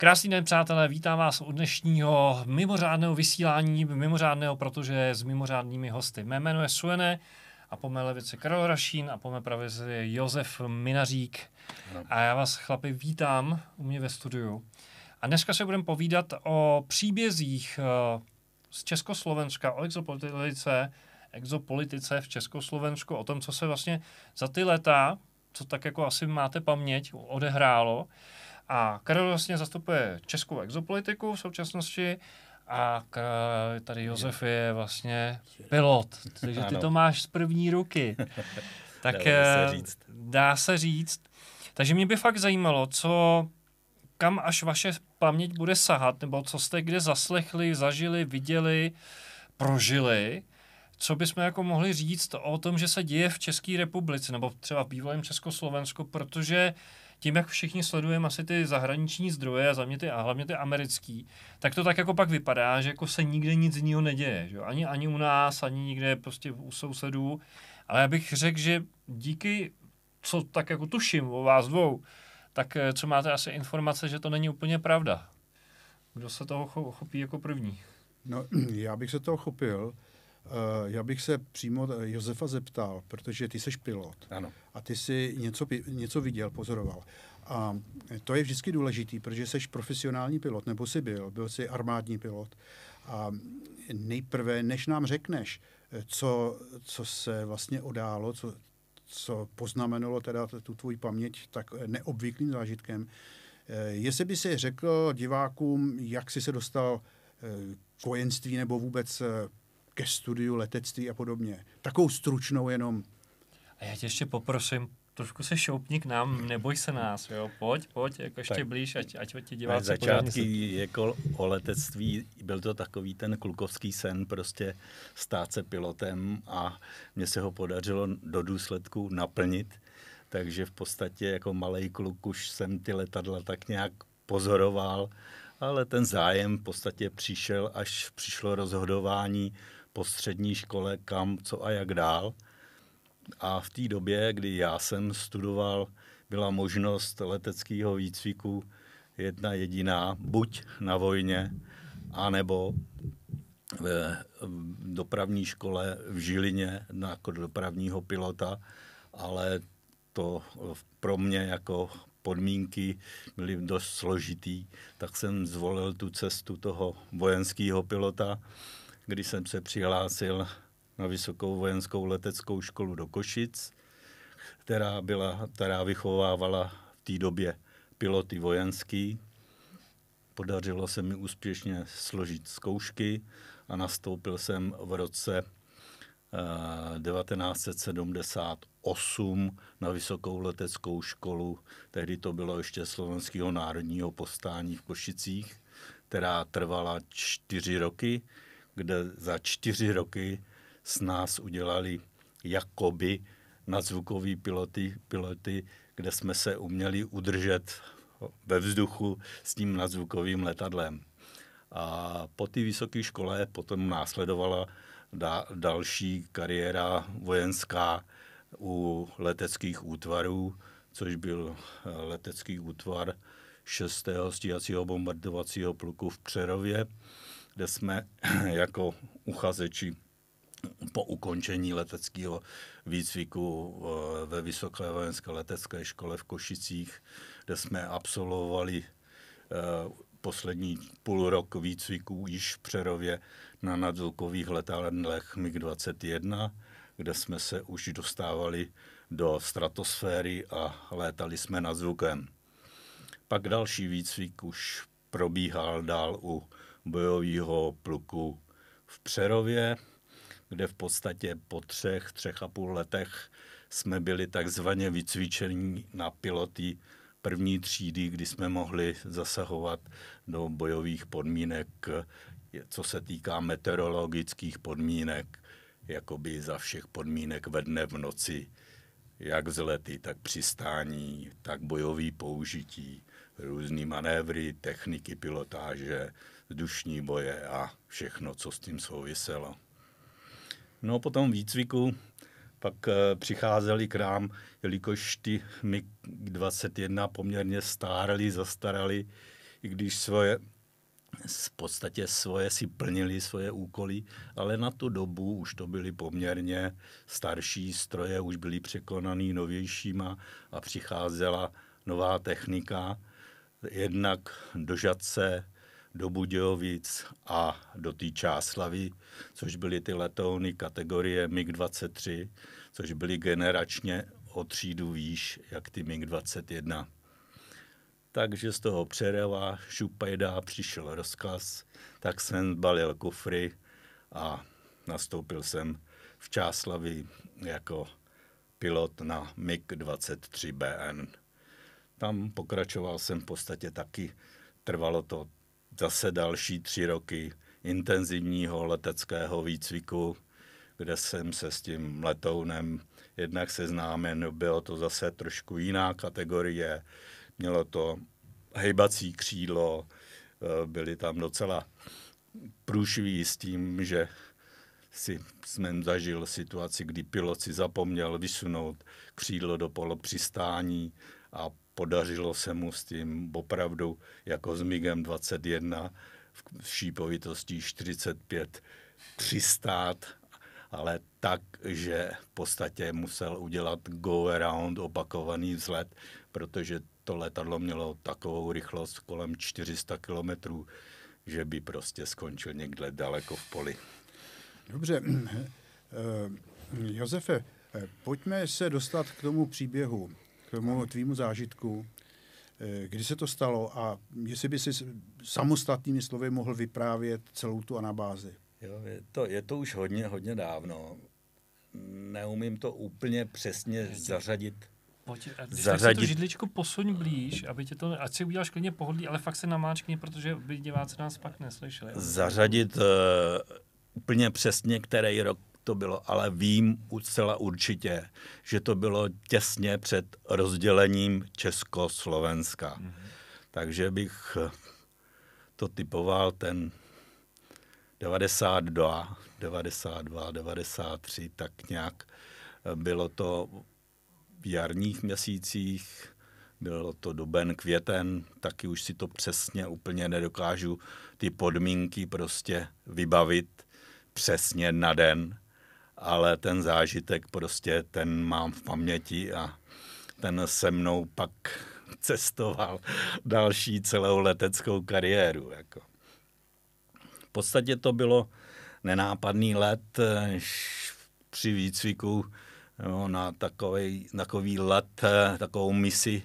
Krásný den, přátelé, vítám vás u dnešního mimořádného vysílání, mimořádného, protože s mimořádnými hosty. Mé jméno je Suene a po mé levice Karol Rašín a po mé pravici je Josef Minařík. A já vás, chlapi, vítám u mě ve studiu. A dneska se budeme povídat o příbězích eh, z Československa, o exopolitice, exopolitice v Československu, o tom, co se vlastně za ty leta, co tak jako asi máte paměť, odehrálo. A Karel vlastně zastupuje českou exopolitiku v současnosti a tady Josef je vlastně pilot, takže ty to máš z první ruky. Tak dá se eh, říct. Dá se říct. Takže mě by fakt zajímalo, co, kam až vaše paměť bude sahat, nebo co jste kde zaslechli, zažili, viděli, prožili, co bychom jako mohli říct o tom, že se děje v České republice, nebo třeba v bývalém Československu, protože uh, tím, jak všichni sledujeme asi ty zahraniční zdroje a, za mě ty, a hlavně ty americký, tak to tak jako pak vypadá, že jako se nikde nic jiného neděje. Že? Ani, ani u nás, ani nikde prostě u sousedů. Ale já bych řekl, že díky, co tak jako tuším o vás dvou, tak eh, co máte asi informace, že to není úplně pravda. Kdo se toho chopí jako první? No, já bych se toho chopil. Eh, já bych se přímo eh, Josefa zeptal, protože ty jsi pilot ano. a ty jsi něco, něco viděl, pozoroval. A eh, to je vždycky důležitý, protože jsi profesionální pilot, nebo jsi byl, byl jsi armádní pilot. A nejprve, než nám řekneš, co, co se vlastně odálo, co, co poznamenalo teda tu tvoji paměť tak neobvyklým zážitkem, jestli by si řekl divákům, jak jsi se dostal k vojenství nebo vůbec ke studiu letectví a podobně. Takovou stručnou jenom. A já tě ještě poprosím, trošku se šoupni k nám, neboj se nás, jo, pojď, pojď, jako ještě tak. blíž, ať, ať ti diváci Začátky jako o letectví, byl to takový ten klukovský sen, prostě stát se pilotem a mně se ho podařilo do důsledku naplnit, takže v podstatě jako malý kluk už jsem ty letadla tak nějak pozoroval, ale ten zájem v podstatě přišel, až přišlo rozhodování po střední škole, kam, co a jak dál. A v té době, kdy já jsem studoval, byla možnost leteckého výcviku jedna jediná, buď na vojně, anebo v dopravní škole v Žilině jako dopravního pilota, ale to eh, pro mě jako podmínky byly dost složitý, tak jsem zvolil tu cestu toho vojenského pilota kdy jsem se přihlásil na Vysokou vojenskou leteckou školu do Košic, která, byla, která vychovávala v té době piloty vojenský. Podařilo se mi úspěšně složit zkoušky a nastoupil jsem v roce 1978 eh, na Vysokou leteckou školu. Tehdy to bylo ještě Slovenského národního postání v Košicích, která trvala čtyři roky kde za čtyři roky s nás udělali jakoby nadzvukový piloty, piloty, kde jsme se uměli udržet ve vzduchu s tím nadzvukovým letadlem. A po té vysoké škole potom následovala da, další kariéra vojenská u leteckých útvarů, což byl eh, letecký útvar 6. stíhacího bombardovacího pluku v Přerově kde jsme jako uchazeči po ukončení leteckého výcviku eh, ve Vysoké vojenské letecké škole v Košicích, kde jsme absolvovali eh, poslední půl rok výcviku již v Přerově na nadzvukových letadlech MiG-21, kde jsme se už dostávali do stratosféry a létali jsme nad zvukem. Pak další výcvik už probíhal dál u bojového pluku v Přerově, kde v podstatě po třech, třech a půl letech jsme byli takzvaně vycvičení na piloty první třídy, kdy jsme mohli zasahovat do bojových podmínek, co se týká meteorologických podmínek, jakoby za všech podmínek ve dne v noci, jak vzlety, tak přistání, tak bojový použití, různé manévry, techniky pilotáže, dušní boje a všechno, co s tím souviselo. No po tom výcviku pak eh, přicházeli k nám, jelikož ty mi 21 poměrně stárli, zastarali, i když svoje, v podstatě svoje si plnili svoje úkoly, ale na tu dobu už to byly poměrně starší stroje, už byly překonaný novějšíma a přicházela nová technika, jednak dožadce, do Budějovic a do té Čáslavy, což byly ty letouny kategorie MiG-23, což byly generačně o třídu výš, jak ty MiG-21. Takže z toho přereva šupajda přišel rozkaz, tak jsem balil kufry a nastoupil jsem v Čáslavi jako pilot na MiG-23BN. Tam pokračoval jsem v podstatě taky, trvalo to zase další tři roky intenzivního leteckého výcviku, kde jsem se s tím letounem jednak seznámen. Bylo to zase trošku jiná kategorie, mělo to hejbací křídlo, eh, byli tam docela průšví s tím, že si, jsme zažil situaci, kdy pilot si zapomněl vysunout křídlo do polopřistání a podařilo se mu s tím opravdu jako s MIGem 21 v šípovitostí 45 přistát, ale tak, že v podstatě musel udělat go-around, opakovaný vzlet, protože to letadlo mělo takovou rychlost kolem 400 km, že by prostě skončil někde daleko v poli. Dobře. Eh, eh, Josefe, eh, pojďme se dostat k tomu příběhu k mému tvýmu zážitku. Eh, kdy se to stalo a jestli by si samostatnými slovy mohl vyprávět celou tu anabázi? Jo, je, to, je to už hodně, hodně dávno. Neumím to úplně přesně zařadit Pojď, když eh, zařadit. si tu židličku posuň blíž, aby tě to, ať si uděláš klidně pohodlí, ale fakt se namáčkni, protože by diváci nás pak neslyšeli. Zařadit uh, úplně přesně, který rok to bylo, ale vím zcela určitě, že to bylo těsně před rozdělením Československa. Mm-hmm. Takže bych eh, to typoval ten 92, 92, 93, tak nějak. Eh, bylo to v jarních měsících, bylo to duben, květen, taky už si to přesně úplně nedokážu ty podmínky prostě vybavit přesně na den ale ten zážitek prostě ten mám v paměti a ten se mnou pak cestoval další celou leteckou kariéru. Jako. V podstatě to bylo nenápadný let při výcviku jo, na takový, takový let, takovou misi,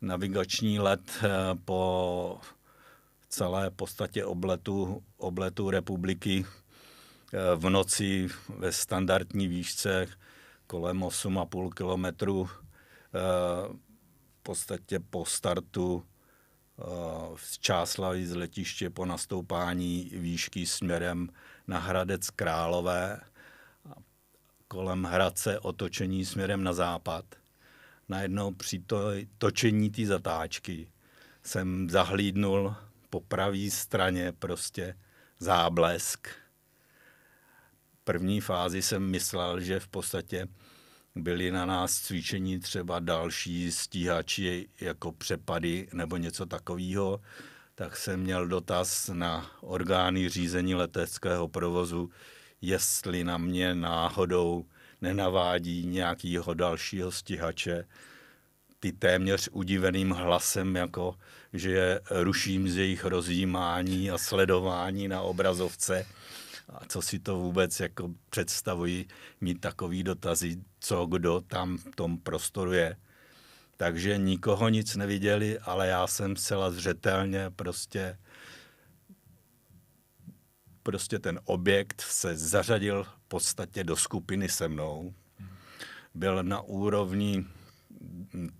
navigační let eh, po celé podstatě obletu, obletu republiky v noci ve standardní výšce kolem 8,5 km. Eh, v podstatě po startu eh, z Čáslavy z letiště po nastoupání výšky směrem na Hradec Králové kolem Hradce otočení směrem na západ. Najednou při to, točení té zatáčky jsem zahlídnul po pravé straně prostě záblesk první fázi jsem myslel, že v podstatě byly na nás cvičení třeba další stíhači jako přepady nebo něco takového, tak jsem měl dotaz na orgány řízení leteckého provozu, jestli na mě náhodou nenavádí nějakého dalšího stíhače. Ty téměř udiveným hlasem, jako že ruším z jejich rozjímání a sledování na obrazovce – a co si to vůbec jako představují, mít takový dotazy, co kdo tam v tom prostoru je. Takže nikoho nic neviděli, ale já jsem zcela zřetelně prostě prostě ten objekt se zařadil v podstatě do skupiny se mnou. Byl na úrovni,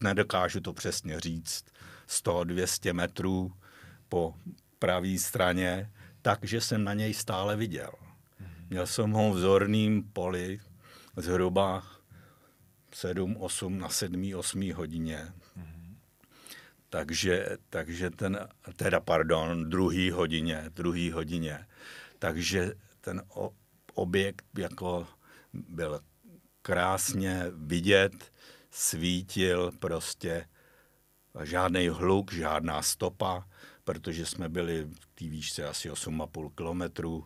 nedokážu to přesně říct, 100-200 metrů po pravé straně takže jsem na něj stále viděl. Měl jsem ho v zorným poli zhruba 7-8 na 7-8 hodině. Takže, takže ten, teda pardon, druhý hodině, druhý hodině. Takže ten objekt jako byl krásně vidět, svítil prostě žádný hluk, žádná stopa, protože jsme byli v té výšce asi 8,5 km,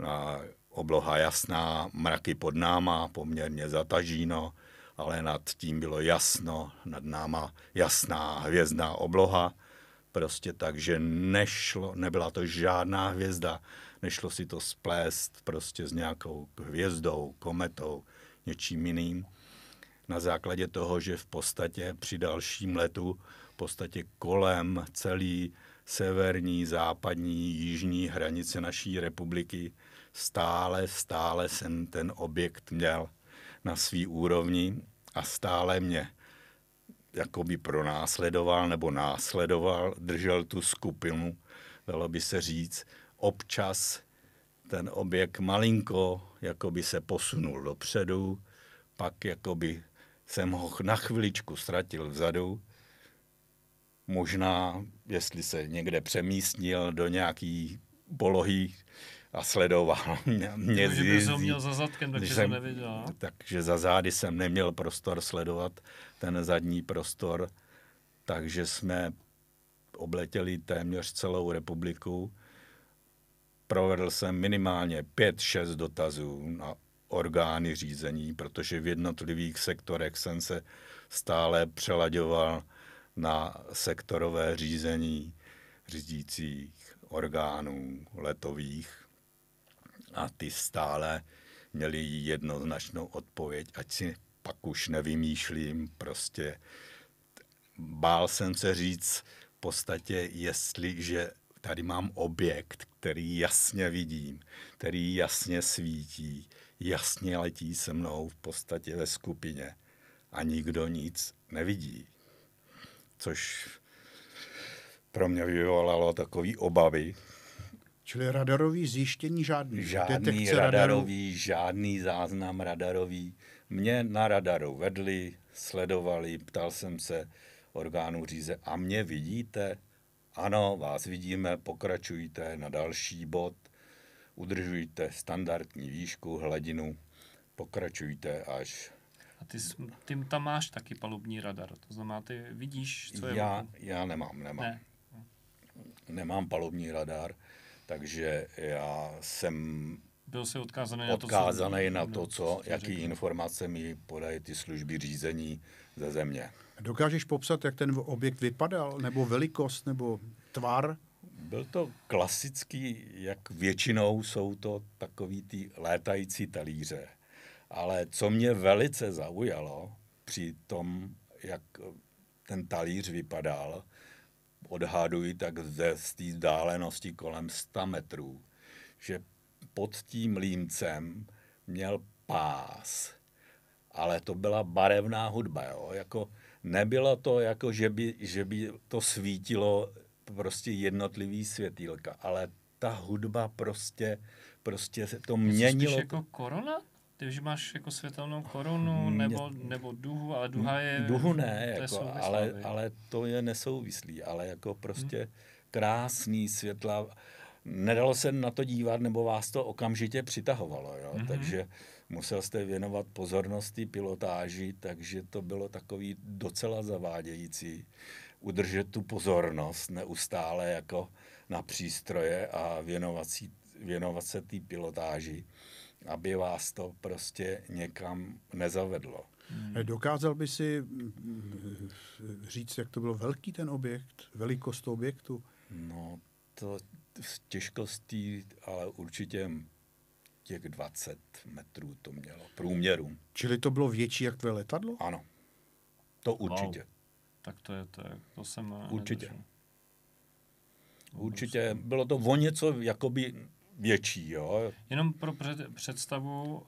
na obloha jasná, mraky pod náma, poměrně zatažíno, ale nad tím bylo jasno, nad náma jasná hvězdná obloha, prostě tak, že nešlo, nebyla to žádná hvězda, nešlo si to splést prostě s nějakou hvězdou, kometou, něčím jiným. Na základě toho, že v podstatě při dalším letu v podstatě kolem celý severní, západní, jižní hranice naší republiky. Stále, stále jsem ten objekt měl na svý úrovni a stále mě jakoby pronásledoval nebo následoval, držel tu skupinu, dalo by se říct, občas ten objekt malinko jakoby se posunul dopředu, pak jakoby jsem ho na chviličku ztratil vzadu, možná, jestli se někde přemístnil do nějaký polohy a sledoval mě, mě Jsem měl za zadkem, takže jsem, jsem neviděl. No. Takže za zády jsem neměl prostor sledovat ten zadní prostor, takže jsme obletěli téměř celou republiku. Provedl jsem minimálně 5-6 dotazů na orgány řízení, protože v jednotlivých sektorech jsem se stále přelaďoval na sektorové řízení řídících orgánů letových a ty stále měli jednoznačnou odpověď, ať si pak už nevymýšlím, prostě bál jsem se říct v podstatě, jestliže tady mám objekt, který jasně vidím, který jasně svítí, jasně letí se mnou v podstatě ve skupině a nikdo nic nevidí což pro mě vyvolalo takové obavy. Čili radarový zjištění žádný? Žádný radarový, radaru... žádný záznam radarový. Mě na radaru vedli, sledovali, ptal jsem se orgánů říze, a mě vidíte? Ano, vás vidíme, pokračujte na další bod, udržujte standardní výšku, hladinu, pokračujte až a ty, ty tam máš taky palubní radar, to znamená, ty vidíš, co je... Já, může... já nemám, nemám. Ne. Nemám palubní radar, takže já jsem byl jsi odkázaný, odkázaný na to, co, na no, to, co jaký řekne. informace mi podají ty služby řízení ze země. Dokážeš popsat, jak ten objekt vypadal, nebo velikost, nebo tvar? Byl to klasický, jak většinou jsou to takový ty létající talíře. Ale co mě velice zaujalo při tom, jak ten talíř vypadal, odhaduji tak ze z té vzdálenosti kolem 100 metrů, že pod tím límcem měl pás. Ale to byla barevná hudba, jo? Jako nebylo to jako, že by, že by to svítilo prostě jednotlivý světýlka, ale ta hudba prostě, prostě se to měnilo. Je to jako korona? když máš jako světelnou korunu nebo, nebo duhu, ale duha je... Duhu ne, je jako, ale, ale to je nesouvislý, ale jako prostě hmm. krásný světla. Nedalo se na to dívat, nebo vás to okamžitě přitahovalo, jo? Hmm. takže musel jste věnovat pozornosti pilotáži, takže to bylo takový docela zavádějící udržet tu pozornost neustále jako na přístroje a věnovat, si, věnovat se té pilotáži aby vás to prostě někam nezavedlo. Hmm. Eh, dokázal by si mm, mm, říct, jak to byl velký ten objekt, velikost objektu? No, to s těžkostí, ale určitě těch 20 metrů to mělo, průměru. Čili to bylo větší jak tvé letadlo? Ano, to určitě. Wow. Tak to je to, to jsem... Eh, určitě. Nedržil. Určitě, bylo to o něco jakoby větší. Jo. Jenom pro představu uh,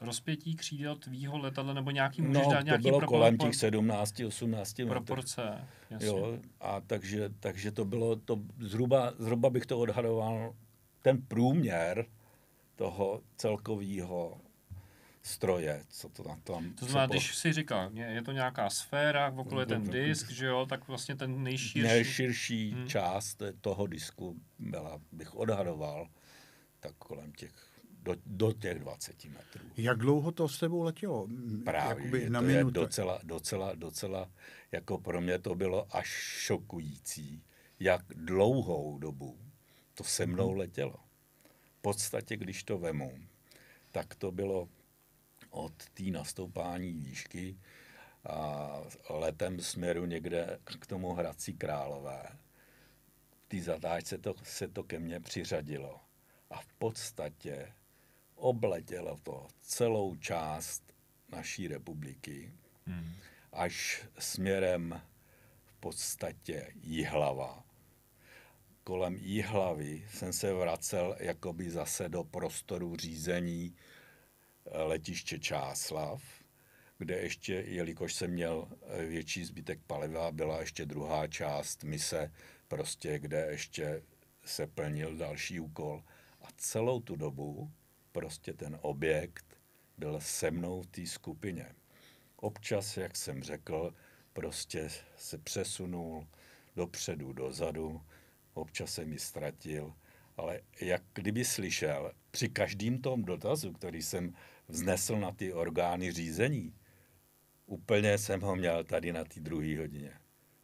rozpětí křídel tvýho letadla nebo nějaký, můžeš no, dát nějaký to bylo propor- kolem těch 17, 18 metrů. Proporce, jasně. Jo, a takže, takže to bylo, to zhruba, zhruba bych to odhadoval, ten průměr toho celkového stroje, co to tam tom... To znamená, po... když si říkal, je to nějaká sféra, okolo je ten jako- disk, že jo, tak vlastně ten nejširší... Nejširší hmm. část toho disku byla, bych odhadoval, tak kolem těch, do, do těch 20 metrů. Jak dlouho to s tebou letělo? Právě, Jakoby na to minutu. je docela, docela, docela, jako pro mě to bylo až šokující, jak dlouhou dobu to se mnou mhm. letělo. V podstatě, když to vemu, tak to bylo od té nastoupání výšky a letem směru někde k tomu Hradci Králové. V té zatáčce to, se to ke mně přiřadilo a v podstatě obletělo to celou část naší republiky hmm. až směrem v podstatě Jihlava. Kolem Jihlavy jsem se vracel jakoby zase do prostoru řízení eh, letiště Čáslav, kde ještě, jelikož jsem měl eh, větší zbytek paliva, byla ještě druhá část mise, prostě kde ještě se plnil další úkol. A celou tu dobu prostě ten objekt byl se mnou v té skupině. Občas, jak jsem řekl, prostě se přesunul dopředu, dozadu, občas jsem mi ztratil, ale jak kdyby slyšel, při každém tom dotazu, který jsem vznesl na ty orgány řízení, úplně jsem ho měl tady na té druhé hodině.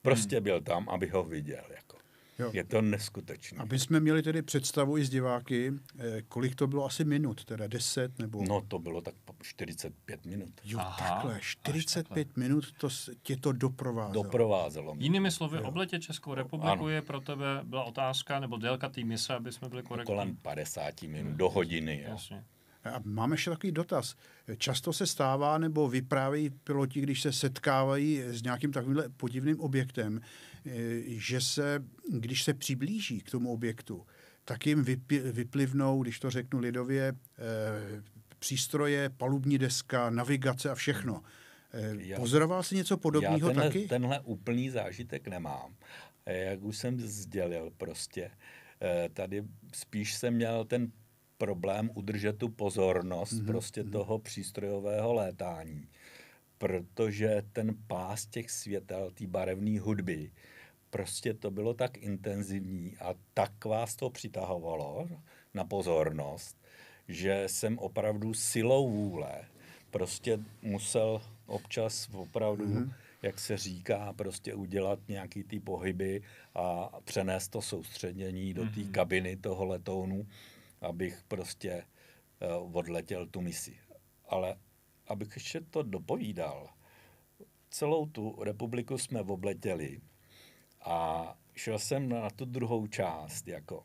Prostě hmm. byl tam, aby ho viděl. Jako. Jo. Je to neskutečné. Aby jsme měli tedy představu i z diváky, eh, kolik to bylo asi minut, teda 10 nebo... No to bylo tak 45 minut. Jo, Aha, takhle, 45 takhle. minut to tě to doprovázelo. Doprovázelo. Mě. Jinými slovy, jo. obletě Českou republiku ano. je pro tebe, byla otázka, nebo délka té mise, aby jsme byli korektní. Kolem 50 minut, hmm. do hodiny. Jo. Jasně. A mám ještě takový dotaz. Často se stává, nebo vyprávějí piloti, když se setkávají s nějakým takovým podivným objektem, Eh, že se, když se přiblíží k tomu objektu, tak jim vyplivnou, když to řeknu lidově, eh, přístroje, palubní deska, navigace a všechno. Eh, pozoroval jsi něco podobného já tenhle, taky? tenhle úplný zážitek nemám. Jak už jsem sdělil prostě, tady spíš jsem měl ten problém udržet tu pozornost mm-hmm. prostě mhm. toho přístrojového létání protože ten pás těch světel, té barevné hudby, prostě to bylo tak intenzivní a tak vás to přitahovalo na pozornost, že jsem opravdu silou vůle prostě musel občas opravdu, mm-hmm. jak se říká, prostě udělat nějaký ty pohyby a přenést to soustředění do mm-hmm. té mhm. kabiny toho letounu, abych prostě eh, odletěl tu misi. Ale abych ještě to dopovídal, celou tu republiku jsme obletěli a šel jsem na tu druhou část, jako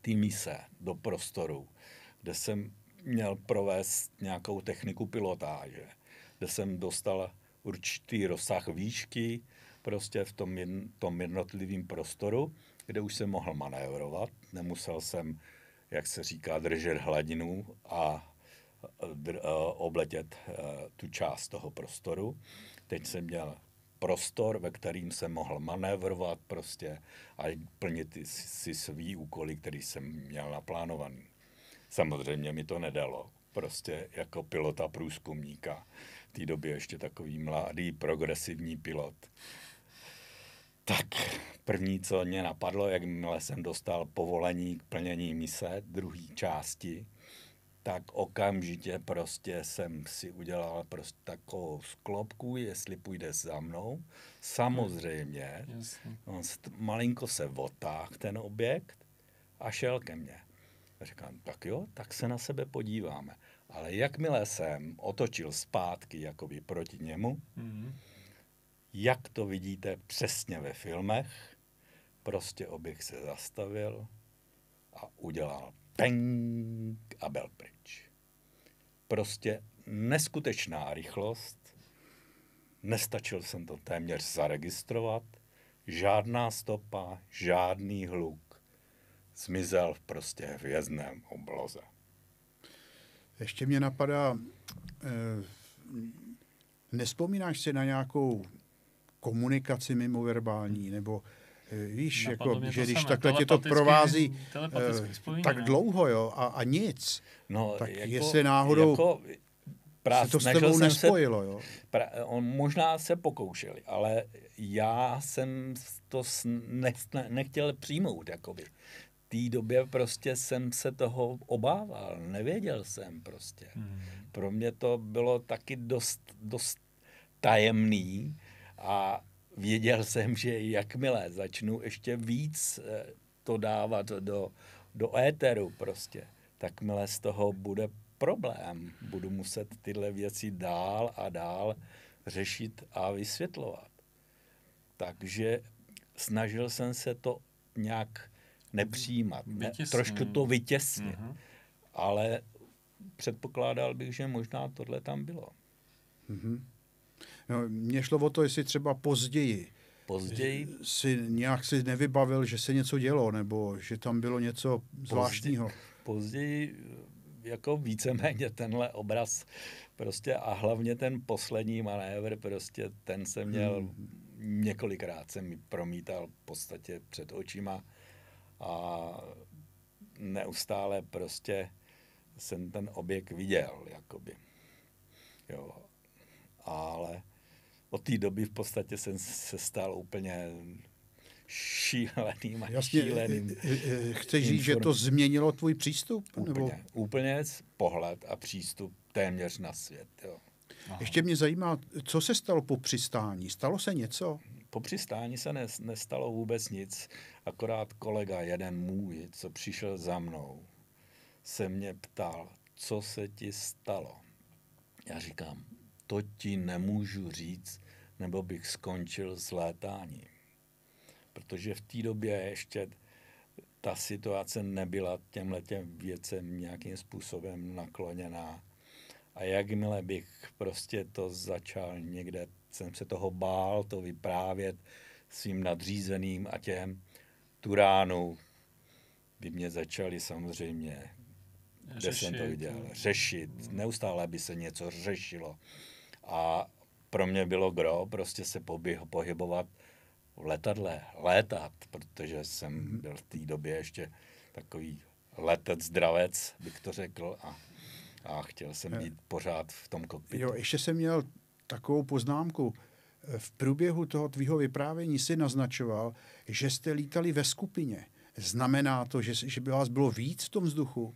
ty mise do prostoru, kde jsem měl provést nějakou techniku pilotáže, kde jsem dostal určitý rozsah výšky prostě v tom, jedn, tom jednotlivém prostoru, kde už jsem mohl manévrovat, nemusel jsem, jak se říká, držet hladinu a Eh, obletět eh, tu část toho prostoru. Teď jsem měl prostor, ve kterým jsem mohl manévrovat prostě a plnit si svý úkoly, který jsem měl naplánovaný. Samozřejmě mi to nedalo. Prostě jako pilota průzkumníka. V té době ještě takový mladý, progresivní pilot. Tak první, co mě napadlo, jakmile jsem dostal povolení k plnění mise druhé části, tak okamžitě prostě jsem si udělal prostě takovou sklopku, jestli půjde za mnou. Samozřejmě, hmm. on malinko se otáhl ten objekt a šel ke mně. A říkám, tak jo, tak se na sebe podíváme. Ale jakmile jsem otočil zpátky jakoby proti němu, hmm. jak to vidíte přesně ve filmech, prostě objekt se zastavil a udělal peng a byl pryč. Prostě neskutečná rychlost, nestačil jsem to téměř zaregistrovat, žádná stopa, žádný hluk, zmizel v prostě hvězdném obloze. Ještě mě napadá, eh, nespomínáš si na nějakou komunikaci mimoverbální nebo Víš, jako, že když samé. takhle tě to provází eh, tak no. dlouho jo, a, a nic, no, tak jako, jestli náhodou jako, práv, se to s tebou nespojilo. Se, jo? Pra, on možná se pokoušel, ale já jsem to ne, ne, nechtěl přijmout. Jakoby. V té době prostě jsem se toho obával, nevěděl jsem prostě. Hmm. Pro mě to bylo taky dost, dost tajemný a věděl jsem, že jakmile začnu ještě víc eh, to dávat do, do éteru prostě, takmile z toho bude problém. Budu muset tyhle věci dál a dál řešit a vysvětlovat. Takže snažil jsem se to nějak nepřijímat, ne, trošku to vytěsnit. Mm-hmm. Ale předpokládal bych, že možná tohle tam bylo. Mm-hmm. No, mně šlo o to, jestli třeba později později si nějak si nevybavil, že se něco dělo, nebo že tam bylo něco zvláštního. Později, později jako víceméně tenhle obraz prostě a hlavně ten poslední manévr, prostě ten se měl hmm. několikrát se mi promítal v podstatě před očima a neustále prostě jsem ten objekt viděl, jakoby. Jo. Ale od té doby v podstatě jsem se stal úplně šíleným a Jasně, šíleným. Chceš říct, že to změnilo tvůj přístup? Úplně, nebo? úplně pohled a přístup téměř na svět. Jo. Ještě mě zajímá, co se stalo po přistání? Stalo se něco? Po přistání se ne, nestalo vůbec nic, akorát kolega jeden můj, co přišel za mnou, se mě ptal, co se ti stalo. Já říkám, to ti nemůžu říct, nebo bych skončil s létáním. Protože v té době ještě ta situace nebyla těmhle těm věcem nějakým způsobem nakloněná. A jakmile bych prostě to začal někde, jsem se toho bál, to vyprávět svým nadřízeným a těm tu by mě začali samozřejmě, kde řešit. jsem to viděl, no. řešit. No. Neustále by se něco řešilo. A pro mě bylo gro prostě se poběh, pohybovat v letadle, létat, protože jsem mhm. byl v té době ještě takový letec, zdravec, bych to řekl, a, a chtěl jsem být pořád v tom kokpitu. Jo, ještě jsem měl takovou poznámku. V průběhu toho tvýho vyprávění si naznačoval, že jste lítali ve skupině. Znamená to, že, že by vás bylo víc v tom vzduchu?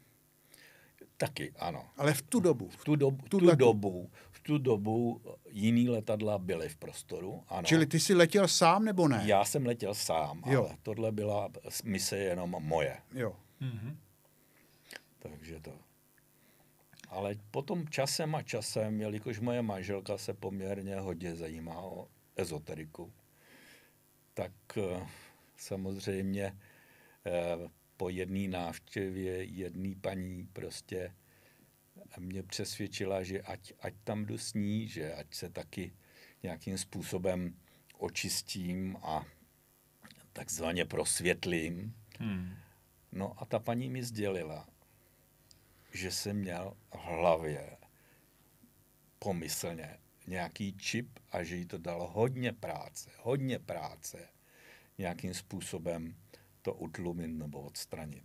Taky, ano. Ale v tu dobu. V tu dobu, tu, tu dobu, v tu dobu jiný letadla byly v prostoru, ano. Čili ty jsi letěl sám nebo ne? Já jsem letěl sám, jo. ale tohle byla mise jenom moje. Jo. Mhm. Takže to. Ale potom časem a časem, jelikož moje manželka se poměrně hodně zajímá o ezoteriku, tak eh, samozřejmě eh, po jedné návštěvě jedné paní prostě mě přesvědčila, že ať, ať tam jdu s ní, že ať se taky nějakým způsobem očistím a takzvaně prosvětlím. Hmm. No a ta paní mi sdělila, že jsem měl v hlavě pomyslně nějaký čip a že jí to dalo hodně práce, hodně práce nějakým způsobem to utlumit nebo odstranit.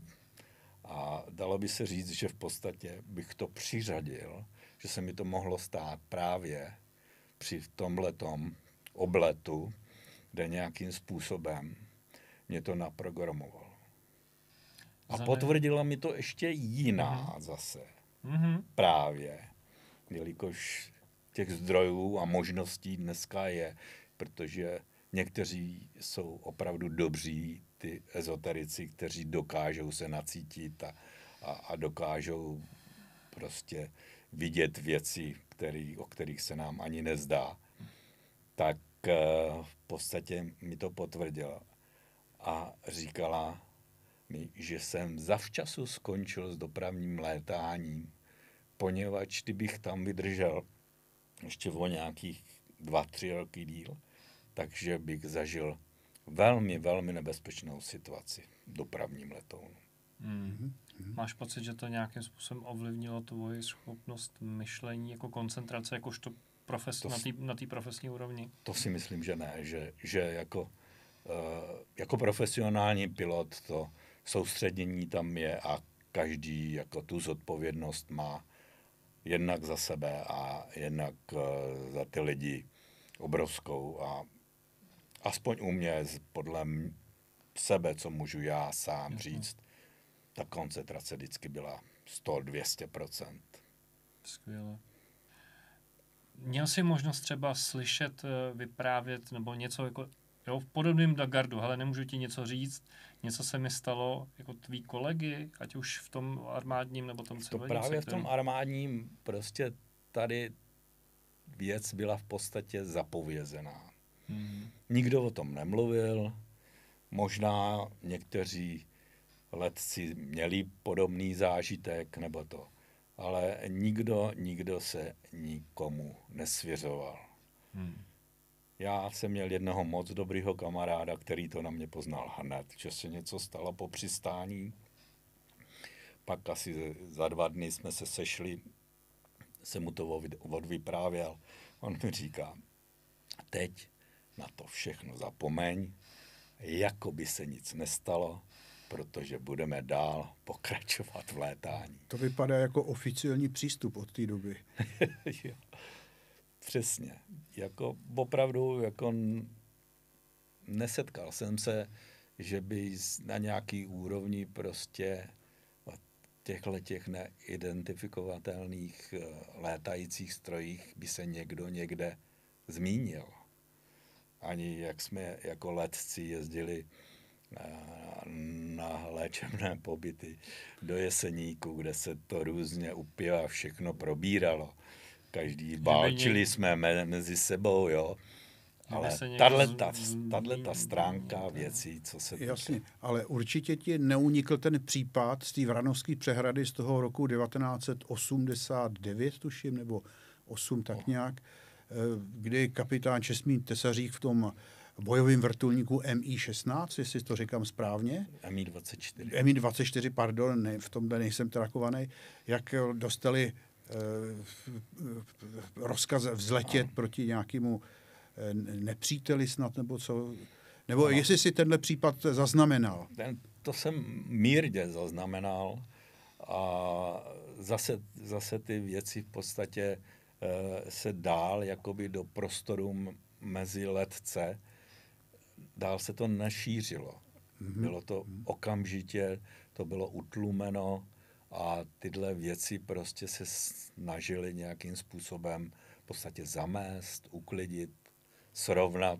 A dalo by se říct, že v podstatě bych to přiřadil, že se mi to mohlo stát právě při tomhletom obletu, kde nějakým způsobem mě to naprogramovalo. A potvrdila mi to ještě jiná mm-hmm. zase. Mm-hmm. Právě. Jelikož těch zdrojů a možností dneska je, protože Někteří jsou opravdu dobří, ty ezoterici, kteří dokážou se nacítit a, a, a dokážou prostě vidět věci, který, o kterých se nám ani nezdá. Tak eh, v podstatě mi to potvrdila a říkala mi, že jsem zavčasu skončil s dopravním létáním, poněvadž kdybych tam vydržel ještě o nějakých dva, tři roky díl, takže bych zažil velmi, velmi nebezpečnou situaci dopravním letounu. Mm. Mm. Máš pocit, že to nějakým způsobem ovlivnilo tvoji schopnost myšlení, jako koncentrace, jakožto profes, to, na té profesní úrovni? To si myslím, že ne, že, že jako, uh, jako profesionální pilot to soustředění tam je a každý jako tu zodpovědnost má jednak za sebe a jednak uh, za ty lidi obrovskou a aspoň u mě, podle sebe, co můžu já sám Jasně. říct, ta koncentrace vždycky byla 100-200%. Skvěle. Měl jsi možnost třeba slyšet, eh, vyprávět nebo něco jako Jo, v podobném Dagardu, ale nemůžu ti něco říct, něco se mi stalo, jako tví kolegy, ať už v tom armádním nebo tom civilním To právě v tom armádním, prostě tady věc byla v podstatě zapovězená. Hmm. Nikdo o tom nemluvil, možná někteří letci měli podobný zážitek nebo to, ale nikdo, nikdo se nikomu nesvěřoval. Hmm. Já jsem měl jednoho moc dobrýho kamaráda, který to na mě poznal hned, že se něco stalo po přistání. Pak asi za dva dny jsme se sešli, jsem mu to odvyprávěl. On mi říká, teď na to všechno zapomeň, jako by se nic nestalo, protože budeme dál pokračovat v létání. To vypadá jako oficiální přístup od té doby. Přesně. Jako opravdu, jako nesetkal jsem se, že by na nějaký úrovni prostě těchto těch neidentifikovatelných eh, létajících strojích by se někdo někde zmínil ani jak jsme jako letci jezdili na léčebné pobyty do Jeseníku, kde se to různě upěvá, všechno probíralo. Každý bálčili jsme mezi sebou, jo. Ale tahle ta stránka věcí, co se týká. Jasně, ale určitě ti neunikl ten případ z té Vranovské přehrady z toho roku 1989, tuším, nebo 8 tak no. nějak. Oh Eh, kdy kapitán Česmín Tesařík v tom bojovém vrtulníku MI-16, jestli to říkám správně. MI-24. MI-24, pardon, ne, v tomhle nejsem trakovaný. Jak eh, dostali eh, rozkaz vzletět proti nějakému nepříteli snad, nebo co? Nebo no. jestli si tenhle případ zaznamenal? Ten, to jsem mírně zaznamenal a zase, zase ty věci v podstatě Eh, se dál jakoby do prostoru mezi letce, dál se to nešířilo. Mm-hmm. Bylo to mhm. okamžitě, to bylo utlumeno a tyhle věci prostě se snažili nějakým způsobem v podstatě zamést, uklidit, srovnat,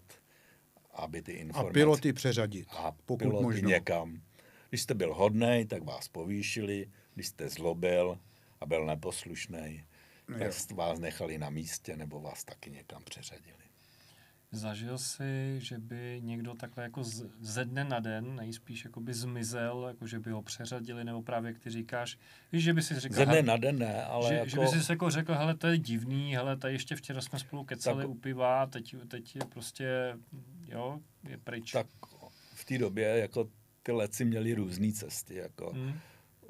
aby ty informace... A piloty přeřadit, a pokud piloty možno. někam. Když jste byl hodnej, tak vás povýšili, když jste zlobil a byl neposlušnej, tak vás nechali na místě nebo vás taky někam přeřadili. Zažil si, že by někdo takhle jako ze dne na den nejspíš jako by zmizel, jako že by ho přeřadili, nebo právě jak ty říkáš, víš, že by si řekl... Ze dne na den ne, ale že, jako... že by jako si jako řekl, hele, to je divný, hele, tady ještě včera jsme spolu kecali tak... u piva, teď, teď je prostě, jo, je pryč. Tak v té době jako ty leci měli různé cesty, jako... Hmm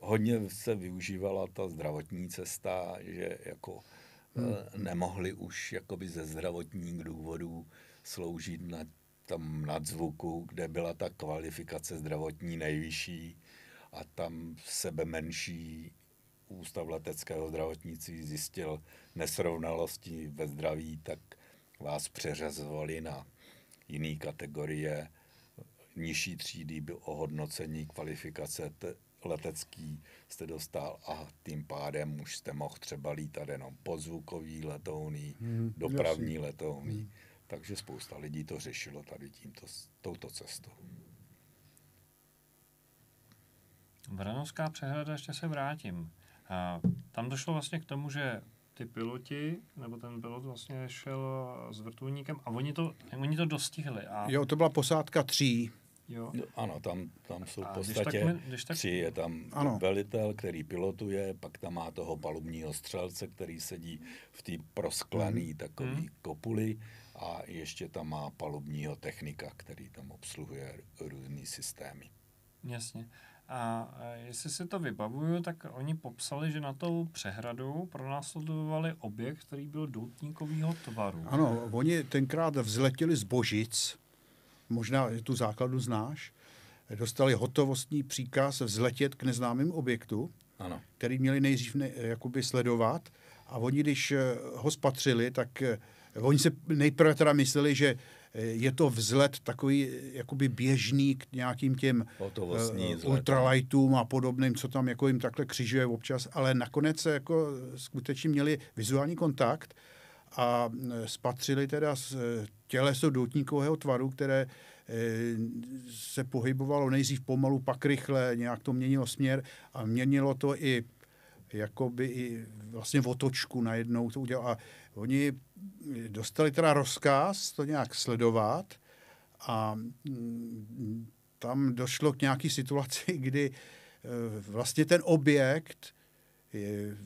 hodně se využívala ta zdravotní cesta, že jako eh, hmm. nemohli už jakoby ze zdravotních důvodů sloužit na tam nadzvuku, kde byla ta kvalifikace zdravotní nejvyšší a tam sebe menší ústav leteckého zdravotnictví zjistil nesrovnalosti ve zdraví, tak vás přeřazovali na jiné kategorie nižší třídy by ohodnocení kvalifikace letecký jste dostal a tím pádem už jste mohl třeba lítat jenom podzvukový letouný, hmm, dopravní jasný. letouný. Hmm. Takže spousta lidí to řešilo tady tímto, touto cestou. Vranovská přehrada, ještě se vrátím. A tam došlo vlastně k tomu, že ty piloti, nebo ten pilot vlastně šel s vrtulníkem a oni to, oni to dostihli. A... Jo, to byla posádka tří. Jo. No, ano, tam, tam jsou v podstatě když tak, když tak... tři. Je tam ano. velitel, který pilotuje, pak tam má toho palubního střelce, který sedí v té prosklené hmm. takové hmm. kopuli a ještě tam má palubního technika, který tam obsluhuje různé systémy. Jasně. A jestli si to vybavuju, tak oni popsali, že na tou přehradu pronásledovali objekt, který byl doutníkového tvaru. Ano, oni tenkrát vzletěli z Božic, možná tu základu znáš, dostali hotovostní příkaz vzletět k neznámým objektu, ano. který měli nejdřív ne, jakoby sledovat a oni, když eh, ho spatřili, tak eh, oni se nejprve teda mysleli, že eh, je to vzlet takový jakoby běžný k nějakým těm uh, ultralightům a podobným, co tam jako jim takhle křižuje občas, ale nakonec jako skutečně měli vizuální kontakt a spatřili teda e, těleso doutníkového tvaru, které e, se pohybovalo nejdřív pomalu, pak rychle, nějak to měnilo směr a měnilo to i jakoby i vlastně v otočku najednou to udělal. A oni dostali teda rozkaz to nějak sledovat a tam došlo k nějaký situaci, kdy e, vlastně ten objekt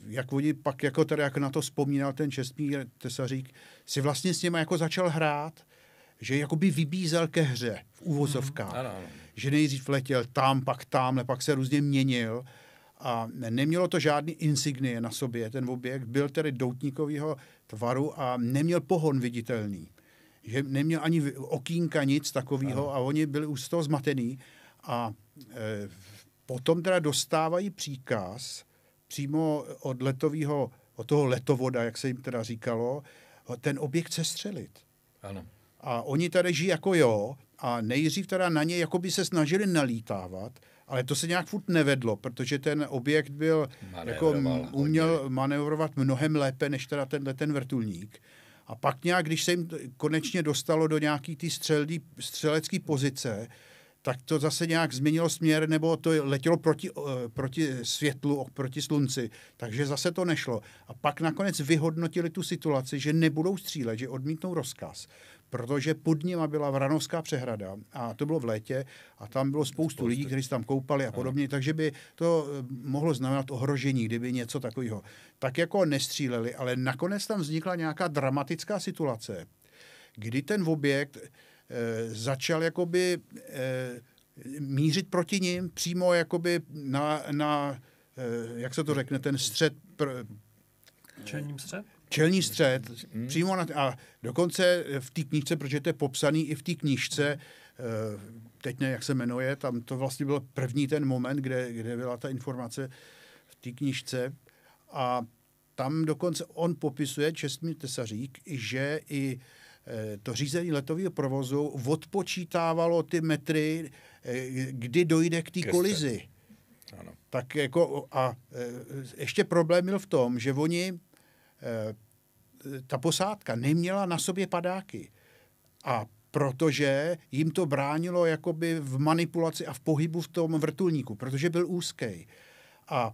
jak oni pak, jako teda, jak na to vzpomínal ten čestný Tesařík, si vlastně s nimi jako začal hrát, že jako by vybízel ke hře v úvozovkách. Hmm, Že nejdřív letěl tam, pak tamhle, pak se různě měnil a nemělo to žádný insignie na sobě, ten objekt byl tedy doutníkového tvaru a neměl pohon viditelný. Že neměl ani okýnka, nic takového a oni byli už z toho zmatený a e, potom teda dostávají příkaz, přímo od letového, od toho letovoda, jak se jim teda říkalo, ten objekt sestřelit. Ano. A oni tady žijí jako jo, a nejdřív teda na ně by se snažili nalítávat, ale to se nějak furt nevedlo, protože ten objekt byl, jako uměl hodně. manévrovat mnohem lépe, než teda tenhle ten vrtulník. A pak nějak, když se jim konečně dostalo do nějaký ty střelecké pozice, tak to zase nějak změnilo směr, nebo to letělo proti, eh, proti světlu, proti slunci, takže zase to nešlo. A pak nakonec vyhodnotili tu situaci, že nebudou střílet, že odmítnou rozkaz, protože pod nima byla Vranovská přehrada a to bylo v létě a tam bylo spoustu, spoustu. lidí, kteří se tam koupali a podobně, ano. takže by to eh, mohlo znamenat ohrožení, kdyby něco takového. Tak jako nestříleli, ale nakonec tam vznikla nějaká dramatická situace, kdy ten objekt Eh, začal jakoby eh, mířit proti ním přímo jakoby na, na eh, jak se to řekne, ten střed... Pr... Čelní střed? Čelní střed, hmm. přímo na... A dokonce v té knížce, protože to je popsaný i v té knížce, teď ne, jak se jmenuje, tam to vlastně byl první ten moment, kde, kde byla ta informace v té knížce. A tam dokonce on popisuje, čestný Tesařík, že i e, Eh, to řízení letového provozu odpočítávalo ty metry, eh, kdy dojde k té kolizi. Ano. Tak jako a eh, ještě problém byl v tom, že oni, ta posádka neměla na sobě padáky. A protože jim to bránilo jakoby v manipulaci a v pohybu v tom vrtulníku, protože byl úzký. A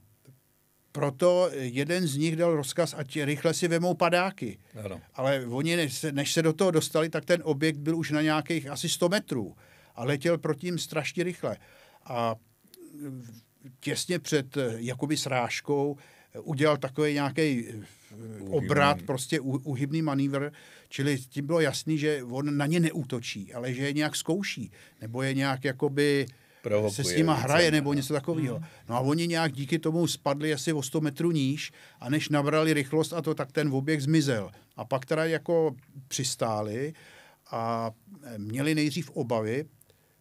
proto jeden z nich dal rozkaz, ať rychle si vemou padáky. Ano. Ale oni, než se, než se do toho dostali, tak ten objekt byl už na nějakých asi 100 metrů a letěl proti ním strašně rychle. A těsně před eh, jakoby srážkou eh, udělal takový nějaký eh, obrat, prostě uhybný manévr, čili tím bylo jasný, že on na ně neútočí, ale že je nějak zkouší, nebo je nějak jakoby uh, Provokuje, se s nima hraje nebo něco takového. Hmm. No a oni nějak díky tomu spadli asi o 100 metrů níž a než nabrali rychlost a to, tak ten objekt zmizel. A pak teda jako přistáli a eh, měli nejdřív obavy,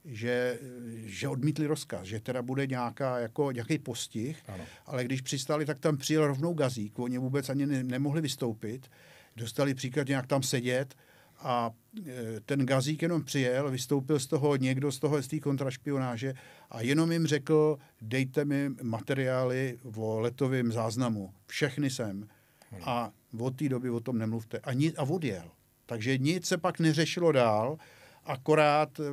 že, že odmítli rozkaz, že teda bude nějaká, jako, nějaký postih, ano. ale když přistáli, tak tam přijel rovnou gazík, oni vůbec ani ne, nemohli vystoupit, dostali příklad nějak tam sedět, a e, ten Gazík jenom přijel, vystoupil z toho někdo z toho z té kontrašpionáže a jenom jim řekl, dejte mi materiály o letovém záznamu. Všechny jsem. Hmm. A od té doby o tom nemluvte. A, nic, a odjel. Takže nic se pak neřešilo dál, akorát e,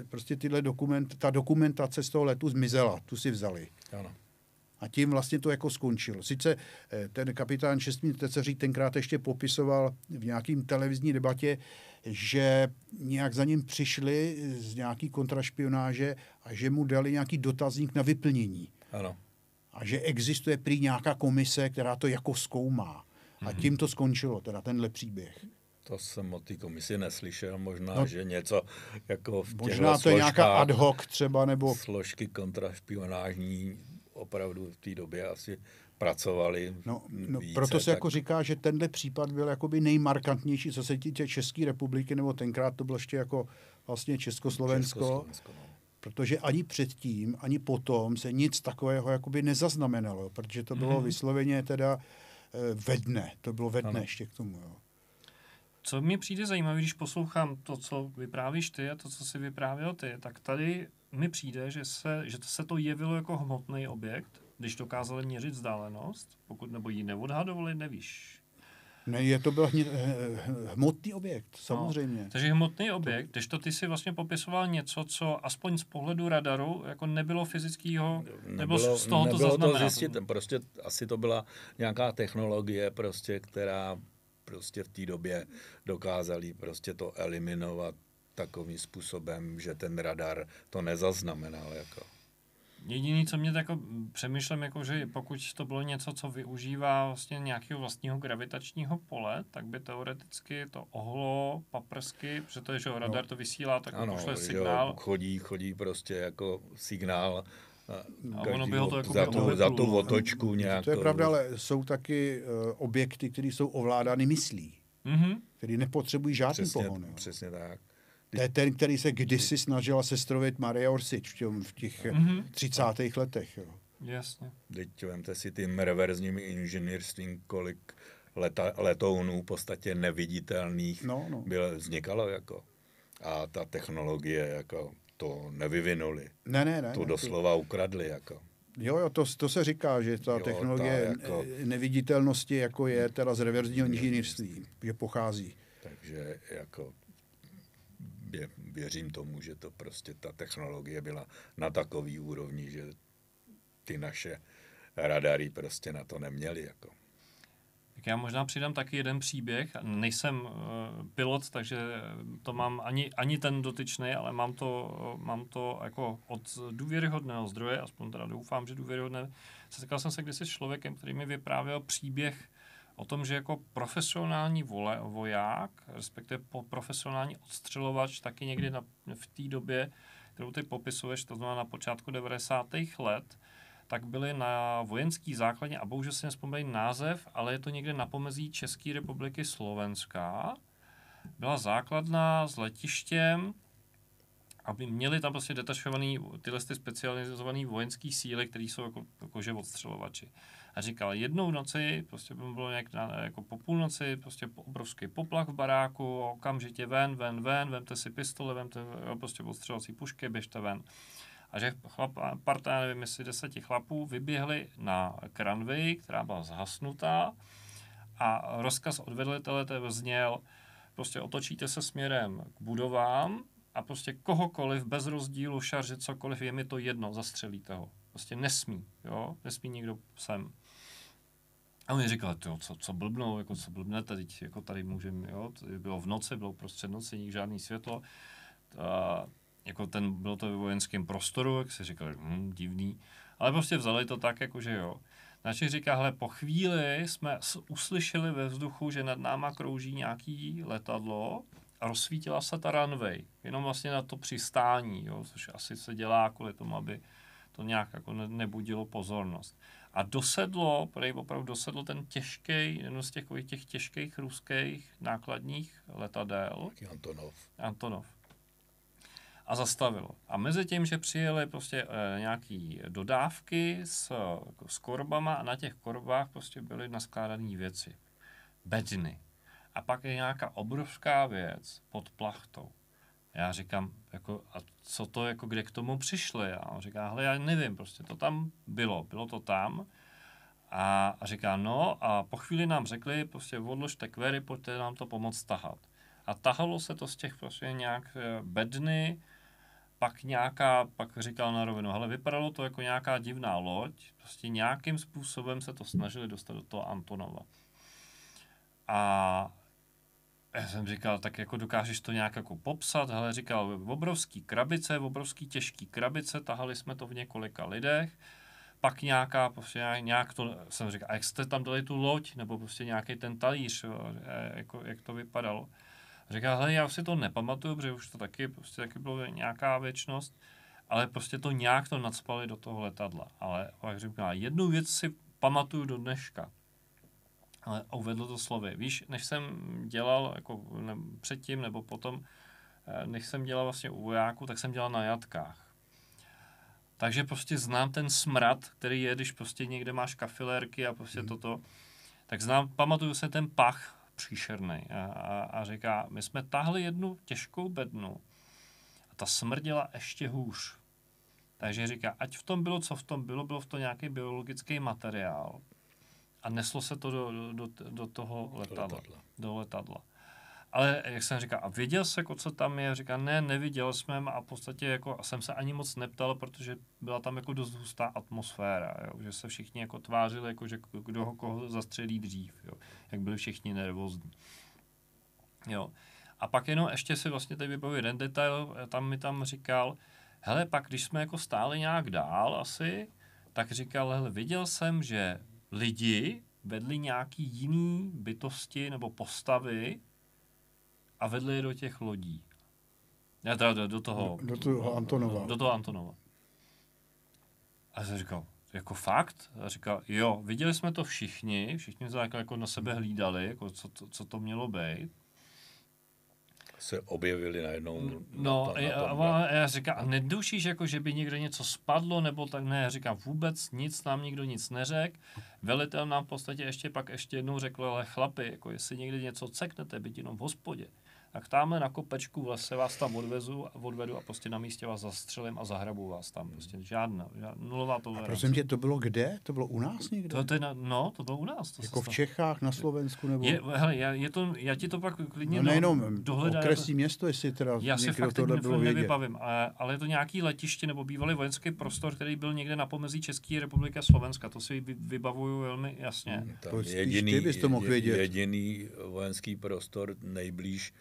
e, prostě tyhle dokument, ta dokumentace z toho letu zmizela, tu si vzali. Ano. A tím vlastně to jako skončil. Sice eh, ten kapitán Šestmín Teceří tenkrát ještě popisoval v nějakým televizní debatě, že nějak za ním přišli z nějaký kontrašpionáže a že mu dali nějaký dotazník na vyplnění. Ano. A že existuje prý nějaká komise, která to jako zkoumá. A mhm. tím to skončilo, teda tenhle příběh. To jsem o té komisi neslyšel, možná, no, že něco jako v Možná to je nějaká ad hoc třeba, nebo... Složky kontrašpionážní opravdu v té době asi pracovali no, no více, Proto se tak... jako říká, že tenhle případ byl jakoby nejmarkantnější, co se týče České republiky, nebo tenkrát to bylo ještě jako vlastně Československo. Československo no. Protože ani předtím, ani potom se nic takového jakoby nezaznamenalo, protože to bylo mm-hmm. vysloveně teda eh, ve dne. To bylo ve dne ano. ještě k tomu. Jo. Co mi přijde zajímavé, když poslouchám to, co vyprávíš ty a to, co si vyprávěl ty, tak tady mi přijde, že se, že se to jevilo jako hmotný objekt, když dokázali měřit vzdálenost, pokud nebo ji neodhadovali, nevíš. Ne, je to byl eh, eh, hmotný objekt, no, samozřejmě. No, takže hmotný objekt, když to ty si vlastně popisoval něco, co aspoň z pohledu radaru jako nebylo fyzického, nebo nebylo z toho to zaznamenat. to zjistit, prostě asi to byla nějaká technologie, prostě, která prostě v té době dokázali prostě to eliminovat takovým způsobem, že ten radar to nezaznamenal. Jako. Jediný, co mě jako přemýšlím, jako že pokud to bylo něco, co využívá vlastně nějakého vlastního gravitačního pole, tak by teoreticky to ohlo paprsky, protože jo, no. radar no, to vysílá, tak ano, pošle signál. Jo, chodí, chodí prostě jako signál a ono by ho to jako za, tu, za tu otočku nějak. To je pravda, ale jsou taky uh, objekty, které jsou ovládány myslí, mm-hmm. které nepotřebují žádný přesně, pohon. Přesně tak. To je ten, který se kdysi snažila sestrovit Maria Orsič v, těch, v těch mm-hmm. 30. letech. Jo. Jasně. Teď vemte si tím reverzním inženýrstvím, kolik leta, letounů v podstatě neviditelných no, no. Bylo, vznikalo jako. A ta technologie jako to nevyvinuli. Ne, ne, ne. To ne, doslova to... ukradli jako. Jo, jo, to, to se říká, že ta jo, technologie ta jako... E, neviditelnosti jako je teda z reverzního inženýrství, že pochází. Takže jako věřím tomu, že to prostě ta technologie byla na takový úrovni, že ty naše radary prostě na to neměly. Jako. Tak já možná přidám taky jeden příběh. Nejsem uh, pilot, takže to mám ani, ani ten dotyčný, ale mám to, uh, mám to jako od důvěryhodného zdroje, aspoň teda doufám, že důvěryhodné. Setkal jsem se kdysi s člověkem, který mi vyprávěl příběh o tom, že jako profesionální vole, voják, respektive profesionální odstřelovač, taky někdy na, v té době, kterou ty popisuješ, to znamená na počátku 90. let, tak byly na vojenský základně, a bohužel si nespomínám název, ale je to někde na pomezí České republiky slovenská, Byla základna s letištěm, aby měli tam prostě detašované tyhle ty specializované vojenské síly, které jsou jako, jakože odstřelovači. A říkal, jednou noci, prostě by bylo nějak na, jako po půlnoci, prostě obrovský poplach v baráku, okamžitě ven, ven, ven, vemte si pistole, vemte jo, prostě odstřelovací pušky, běžte ven. A že chlap, parta, nevím jestli deseti chlapů, vyběhli na kranvi, která byla zhasnutá a rozkaz od vedletele to zněl, prostě otočíte se směrem k budovám a prostě kohokoliv bez rozdílu šarže, cokoliv, je mi to jedno, zastřelíte ho. Prostě nesmí, jo, nesmí nikdo sem. A on mi říkal, tyjo, co, co blbnou, jako co blbnete, teď jako tady můžeme, jo, tady bylo v noci, bylo prostřed noci, žádný světlo. A, jako ten, bylo to ve vojenském prostoru, jak se říkal, hm, divný. Ale prostě vzali to tak, jako že jo. Naši říká, hele, po chvíli jsme uslyšeli ve vzduchu, že nad náma krouží nějaký letadlo a rozsvítila se ta runway, jenom vlastně na to přistání, jo, což asi se dělá kvůli tomu, aby to nějak jako nebudilo pozornost. A dosedlo, prej opravdu dosedlo ten těžký, jeden z těch, těch těžkých ruských nákladních letadel. Taky Antonov. Antonov. A zastavilo. A mezi tím, že přijeli prostě e, nějaký dodávky s, jako s korbama a na těch korbách prostě byly naskládané věci. Bedny. A pak je nějaká obrovská věc pod plachtou. Já říkám, jako, a co to, jako, kde k tomu přišli? A on říká, hele, já nevím, prostě to tam bylo, bylo to tam. A, a říká, no a po chvíli nám řekli, prostě odložte query, pojďte nám to pomoct tahat. A tahalo se to z těch prostě nějak eh, bedny, pak nějaká, pak říkal na rovinu, hele, vypadalo to jako nějaká divná loď, prostě nějakým způsobem se to snažili dostat do toho Antonova. A já jsem říkal, tak jako dokážeš to nějak jako popsat, ale říkal, obrovský krabice, obrovský těžký krabice, tahali jsme to v několika lidech, pak nějaká, prostě nějak to, jsem říkal, a jak jste tam dali tu loď, nebo prostě nějaký ten talíř, jo, e, jako, jak to vypadalo. Říkal, hele, já si to nepamatuju, protože už to taky, prostě taky bylo nějaká věčnost, ale prostě to nějak to nadspali do toho letadla. Ale jak říkal, jednu věc si pamatuju do dneška ale a uvedl to slovy. Víš, než jsem dělal jako ne, předtím nebo potom, eh, než jsem dělal vlastně u vojáku, tak jsem dělal na jatkách. Takže prostě znám ten smrad, který je, když prostě někde máš kafilérky a prostě mm. toto. Tak znám, pamatuju se ten pach příšerný a, a, a říká, my jsme tahli jednu těžkou bednu a ta smrděla ještě hůř. Takže říká, ať v tom bylo, co v tom bylo, bylo v tom nějaký biologický materiál a neslo se to do, do, do toho letadla, do letadla. Do letadla. Ale jak jsem říkal, a viděl se, jako, co tam je? Říkal, ne, neviděl jsme a v podstatě jako, a jsem se ani moc neptal, protože byla tam jako dost hustá atmosféra, jo? že se všichni jako tvářili, jako, že kdo ho koho zastřelí dřív, jo? jak byli všichni nervózní. Jo. A pak jenom ještě si vlastně teď vybavil jeden detail, tam mi tam říkal, hele, pak když jsme jako stáli nějak dál asi, tak říkal, hele, viděl jsem, že lidi vedli nějaký jiný bytosti nebo postavy a vedli je do těch lodí. Ne, teda do, do toho... Do, do toho Antonova. Do, do toho Antonova. A jsem říkal, jako fakt? A říkal, jo, viděli jsme to všichni, všichni se jako, jako na sebe hlídali, jako co, co, co to mělo být se objevili najednou. No, na to, na tom, no. a, já říkám, a nedušíš, jako, že by někde něco spadlo, nebo tak ne, říkám, vůbec nic, nám nikdo nic neřekl. Velitel nám v podstatě ještě pak ještě jednou řekl, ale chlapi, jako jestli někde něco ceknete, byť jenom v hospodě, tak tamhle na kopečku v vlastně lese vás tam odvezu, odvedu a prostě na místě vás zastřelím a zahrabu vás tam. Hmm. Prostě žádná, žádná nulová to. A prosím tě, to bylo kde? To bylo u nás někde? To, to je na, no, to bylo u nás. To jako v Čechách, na Slovensku nebo? Je, hele, já, je to, já ti to pak klidně no, nejenom dohledá. Okresní město, jestli teda já se fakt tohle bylo nevybavím, ale, ale je to nějaký letiště nebo bývalý vojenský prostor, který byl někde na pomezí České republiky a Slovenska. To si vybavuju velmi jasně. Hmm, tam jediný, to mohl vědět. jediný vojenský prostor nejblíž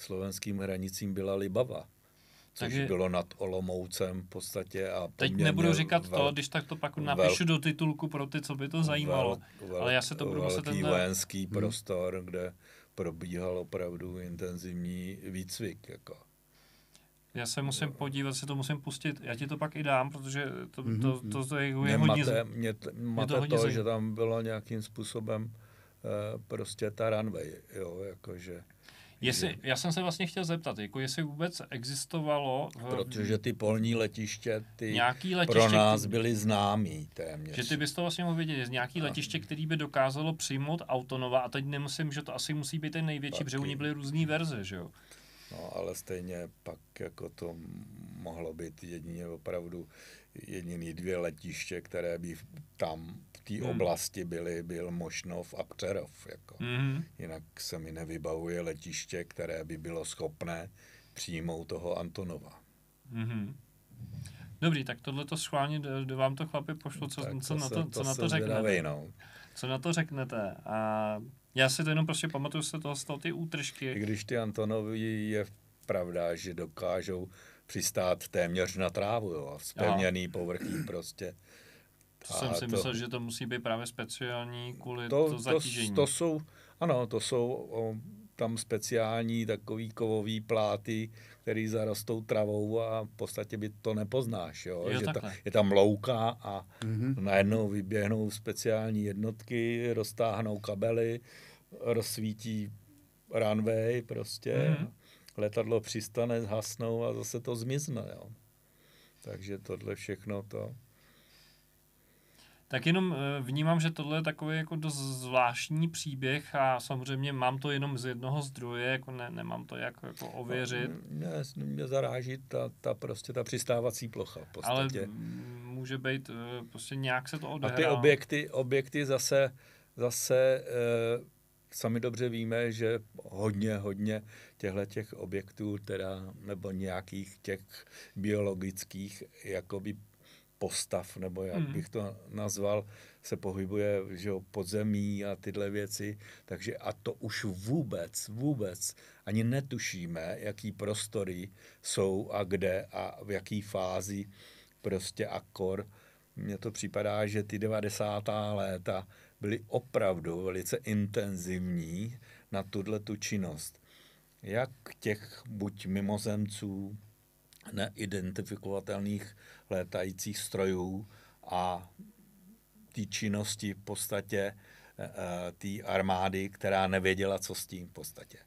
slovenským hranicím byla Libava. Což Takže, bylo nad Olomoucem v podstatě. A teď nebudu říkat vel, to, když tak to pak napíšu vel, do titulku pro ty, co by to zajímalo. Vel, vel, ale já se to budu muset... Velký vojenský hmm. prostor, kde probíhal opravdu intenzivní výcvik. Jako. Já se musím podívat, si to musím pustit. Já ti to pak i dám, protože to, mm-hmm. to, to, mhm. to je, je mě hodně... Máte, mě, t- to, hodně to že tam bylo nějakým způsobem uh, prostě ta runway, jo, jakože Jestli, já jsem se vlastně chtěl zeptat, jako jestli vůbec existovalo... V... Eh, protože ty polní letiště, ty nějaký letiště, pro nás byly známý téměř. Že ty bys to vlastně mohl vědět, je nějaký a... letiště, který by dokázalo přijmout autonova, a teď nemusím, že to asi musí být ten největší, Taky. protože u ní byly různé verze, že jo? No, ale stejně pak jako to mohlo být jedině opravdu jediný dvě letiště, které by tam v té hmm. oblasti byly, byl Mošnov a Přerov. Jako. Hmm. Jinak se mi nevybavuje letiště, které by bylo schopné přijmout toho Antonova. Hmm. Dobrý, tak tohle to schválně vám to chlapi pošlu, co, tak co, na, to, co to na to řeknete. no. Co na to řeknete. A já si to jenom prostě pamatuju se toho z toho ty útržky. I když ty Antonovi je pravda, že dokážou přistát téměř na trávu, jo, spevněný Aha. povrchní prostě. To a jsem si to, myslel, že to musí být právě speciální kvůli to, to zatížení. To, to jsou, ano, to jsou o, tam speciální takový kovový pláty, který zarostou travou a v podstatě by to nepoznáš. Jo? Jo, že ta, je tam louka a mm-hmm. najednou vyběhnou speciální jednotky, roztáhnou kabely, rozsvítí runway prostě. Mm-hmm letadlo přistane, zhasnou a zase to zmizne. Jo. Takže tohle všechno to. Tak jenom eh, vnímám, že tohle je takový jako dost zvláštní příběh a samozřejmě mám to jenom z jednoho zdroje, jako ne, nemám to jak jako ověřit. No, ne, mě zaráží ta, ta prostě ta přistávací plocha v podstatě. Ale může být, eh, prostě nějak se to odehrá. A ty objekty, objekty zase, zase e, sami dobře víme, že hodně, hodně těchto těch objektů, teda, nebo nějakých těch biologických jakoby postav, nebo jak hmm. bych to nazval, se pohybuje že jo, podzemí a tyhle věci. Takže a to už vůbec, vůbec ani netušíme, jaký prostory jsou a kde a v jaký fázi prostě akor. Mně to připadá, že ty 90. léta byly opravdu velice intenzivní na tuhle tu činnost jak těch buď mimozemců, neidentifikovatelných létajících strojů a té činnosti v podstatě e, e, té armády, která nevěděla, co s tím v podstatě.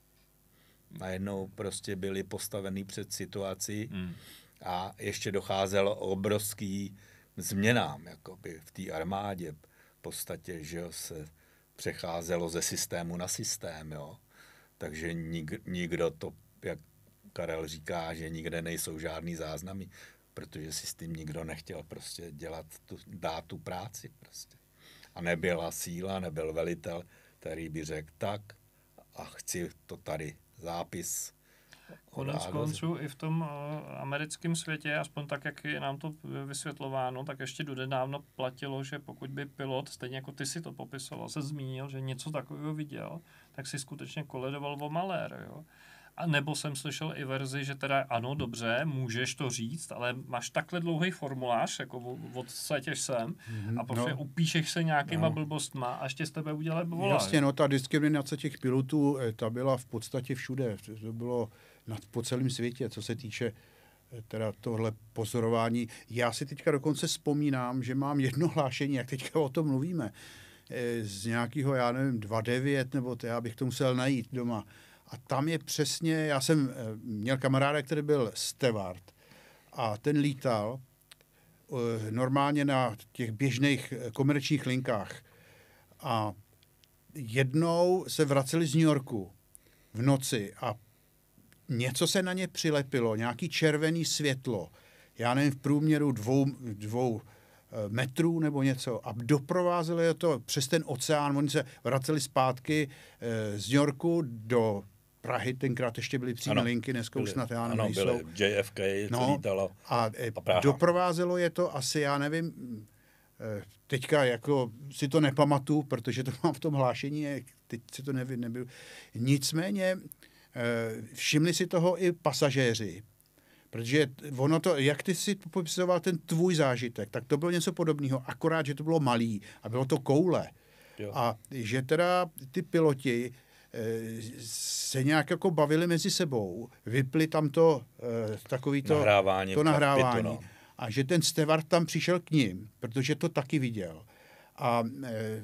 Najednou prostě byli postaveni před situaci mm. a ještě docházelo obrovský změnám jakoby, v té armádě. V podstatě, že se přecházelo ze systému na systém. Jo takže nik, nikdo to, jak Karel říká, že nikde nejsou žádný záznamy, protože si s tím nikdo nechtěl prostě dělat, tu, dát tu práci prostě. A nebyla síla, nebyl velitel, který by řekl tak a chci to tady zápis. Konec konců i v tom eh, americkém světě, aspoň tak, jak je nám to vysvětlováno, tak ještě do nedávno platilo, že pokud by pilot, stejně jako ty si to popisoval, se zmínil, že něco takového viděl, tak si skutečně koledoval o malér. Jo? A nebo jsem slyšel i verzi, že teda ano, dobře, můžeš to říct, ale máš takhle dlouhý formulář, jako odsatěš sem mhm, a no. prostě no. upíšeš se nějakýma no. blbostma a ještě z tebe udělat volá. Jasně, no ta diskriminace těch pilotů, eh, ta byla v podstatě všude. To bylo na, po celém světě, co se týče eh, teda tohle pozorování. Já si teďka dokonce vzpomínám, že mám jedno hlášení, jak teďka o tom mluvíme. Eh, z nějakého, já nevím, 2.9 nebo to, já bych to musel najít doma. A tam je přesně, já jsem eh, měl kamaráda, který byl Stewart a ten lítal eh, normálně na těch běžných komerčních linkách. A jednou se vraceli z New Yorku v noci a něco se na ně přilepilo, nějaký červený světlo. Já nevím, v průměru dvou, dvou Eh, metrů nebo něco a doprovázeli je to přes ten oceán. Oni se vraceli zpátky eh, z New Yorku do Prahy, tenkrát ještě byly přímé linky, dneska byli, už snad já nevím, nejsou. JFK no, lítalo. A, a eh, doprovázelo je to asi, já nevím, teďka jako si to nepamatuju, protože to mám v tom hlášení, teď si to nevím, nebyl. Nicméně všimli si toho i pasažéři, Protože ono to, jak ty si popisoval ten tvůj zážitek, tak to bylo něco podobného, akorát, že to bylo malý a bylo to koule. Jo. A že teda ty piloti eh, se nějak jako bavili mezi sebou, vypli tam to eh, takový to nahrávání, to nahrávání. No. a že ten Stewart tam přišel k ním, protože to taky viděl a eh,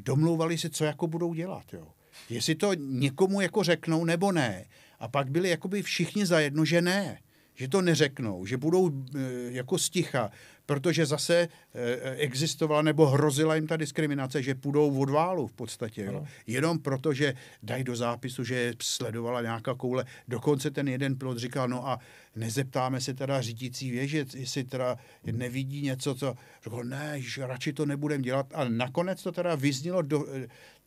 domlouvali se, co jako budou dělat. Jo. Jestli to někomu jako řeknou nebo ne. A pak byli jakoby všichni zajedno, že ne že to neřeknou, že budou eh, jako sticha, protože zase eh, eh, existovala nebo hrozila jim ta diskriminace, že půjdou v odválu. v podstatě. Jo. Jenom proto, že dají do zápisu, že sledovala nějaká koule. Dokonce ten jeden pilot říkal, no a nezeptáme se teda řídící věže, jestli teda nevidí něco, co... Řekl, ne, že radši to nebudem dělat. A nakonec to teda vyznělo do,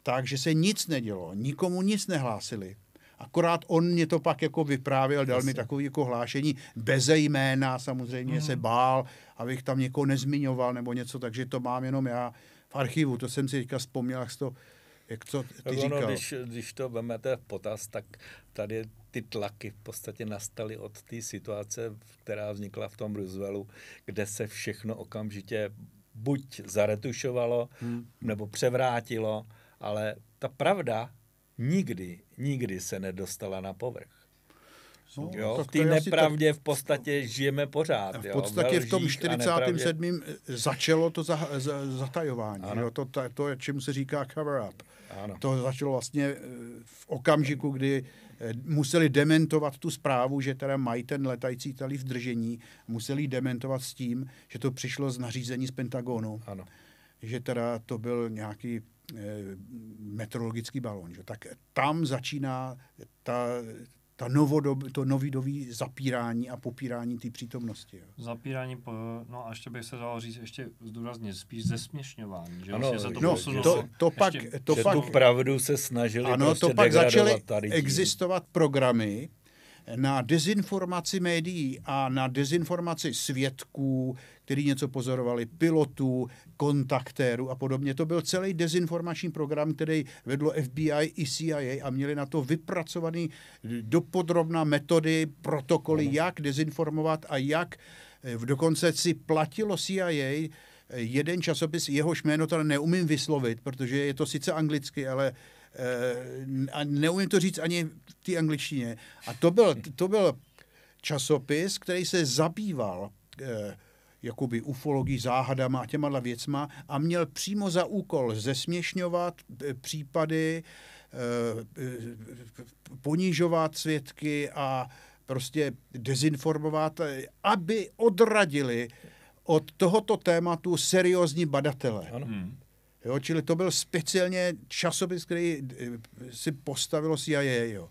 tak, že se nic nedělo, nikomu nic nehlásili. Akorát on mě to pak jako vyprávěl, dal Asi. mi takové jako hlášení beze jména, samozřejmě mm. se hmm. bál, abych tam někoho nezmiňoval nebo něco, takže to mám jenom já v archivu. To jsem si teďka vzpomněl, jak to, jak to ty ono, říkal. Když, když to vemete v potaz, tak tady ty tlaky v podstatě nastaly od té situace, která vznikla v tom Roosevelu, kde se všechno okamžitě buď zaretušovalo, hmm. nebo převrátilo, ale ta pravda nikdy nikdy se nedostala na povrch. No, jo, v té nepravdě tak... v podstatě žijeme pořád. V podstatě jo, v tom 47. Eh, začalo to za, eh, za, zatajování. Jo, to, to, to, čemu se říká cover-up. Ano. To začalo vlastně eh, v okamžiku, kdy museli dementovat tu zprávu, že teda mají ten letající talíř v držení, museli dementovat s tím, že to přišlo z nařízení z Pentagonu. Ano. Že teda to byl nějaký Eh, meteorologický balón. Že? Tak tam začíná ta, ta novodob, to novidový zapírání a popírání té přítomnosti. Jo. Zapírání, po, no a ještě bych se dal říct, ještě zdůrazně, spíš zesměšňování, že ano, vlastně se to no, To, to pak, ještě, to že pak, tu pravdu se snažili ano, prostě to pak začaly existovat programy, na dezinformaci médií a na dezinformaci svědků, který něco pozorovali, pilotů, kontaktérů a podobně. To byl celý dezinformační program, který vedlo FBI i CIA a měli na to vypracovaný dopodrobná metody, protokoly, jak dezinformovat a jak eh, dokonce si platilo CIA eh, jeden časopis, jehož jméno tady neumím vyslovit, protože je to sice anglicky, ale Eh, a neumím to říct ani v té angličtině. A to byl, to byl časopis, který se zabýval eh, jakoby ufologií, záhadama a těma věcma a měl přímo za úkol zesměšňovat eh, případy, ponižovat svědky a prostě dezinformovat, aby odradili od tohoto tématu seriózní badatele. Ano. Hmm. Jo, čili to byl speciálně časopis, který eh, si postavilo CIA. Jo.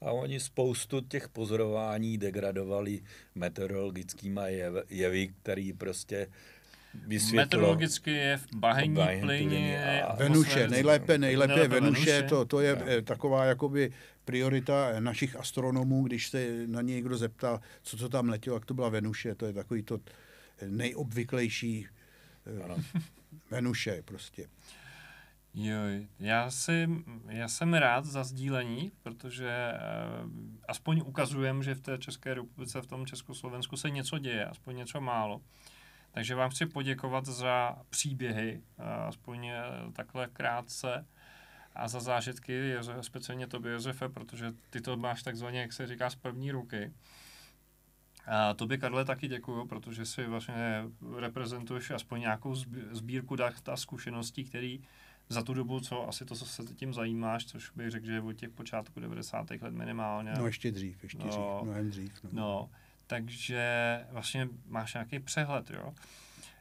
A oni spoustu těch pozorování degradovali meteorologickými jevy, jevy který prostě vysvětlo. Meteorologický jev, bahení, bahení plyně. Venuše, nejlépe, nejlépe, nejlépe Venuše, Venuše, to, to je tak. Eh, taková jakoby priorita eh, našich astronomů, když se na něj někdo zeptal, co to tam letělo, jak to byla Venuše, to je takový to nejobvyklejší ano. Venuše prostě. jo já, si, já jsem rád za sdílení, protože eh, aspoň ukazujem, že v té České republice, v tom Československu se něco děje, aspoň něco málo. Takže vám chci poděkovat za příběhy, eh, aspoň eh, takhle krátce, a za zážitky, speciálně tobě, Josefe, protože ty to máš takzvaně, jak se říká, z první ruky. A tobě, Karle, taky děkuju, protože si vlastně reprezentuješ aspoň nějakou sbírku dat a zkušeností, který za tu dobu, co asi to, co se tím zajímáš, což bych řekl, že je od těch počátku 90. let minimálně. No ještě dřív, ještě no, dřív, mnohem dřív. No. no, takže vlastně máš nějaký přehled, jo.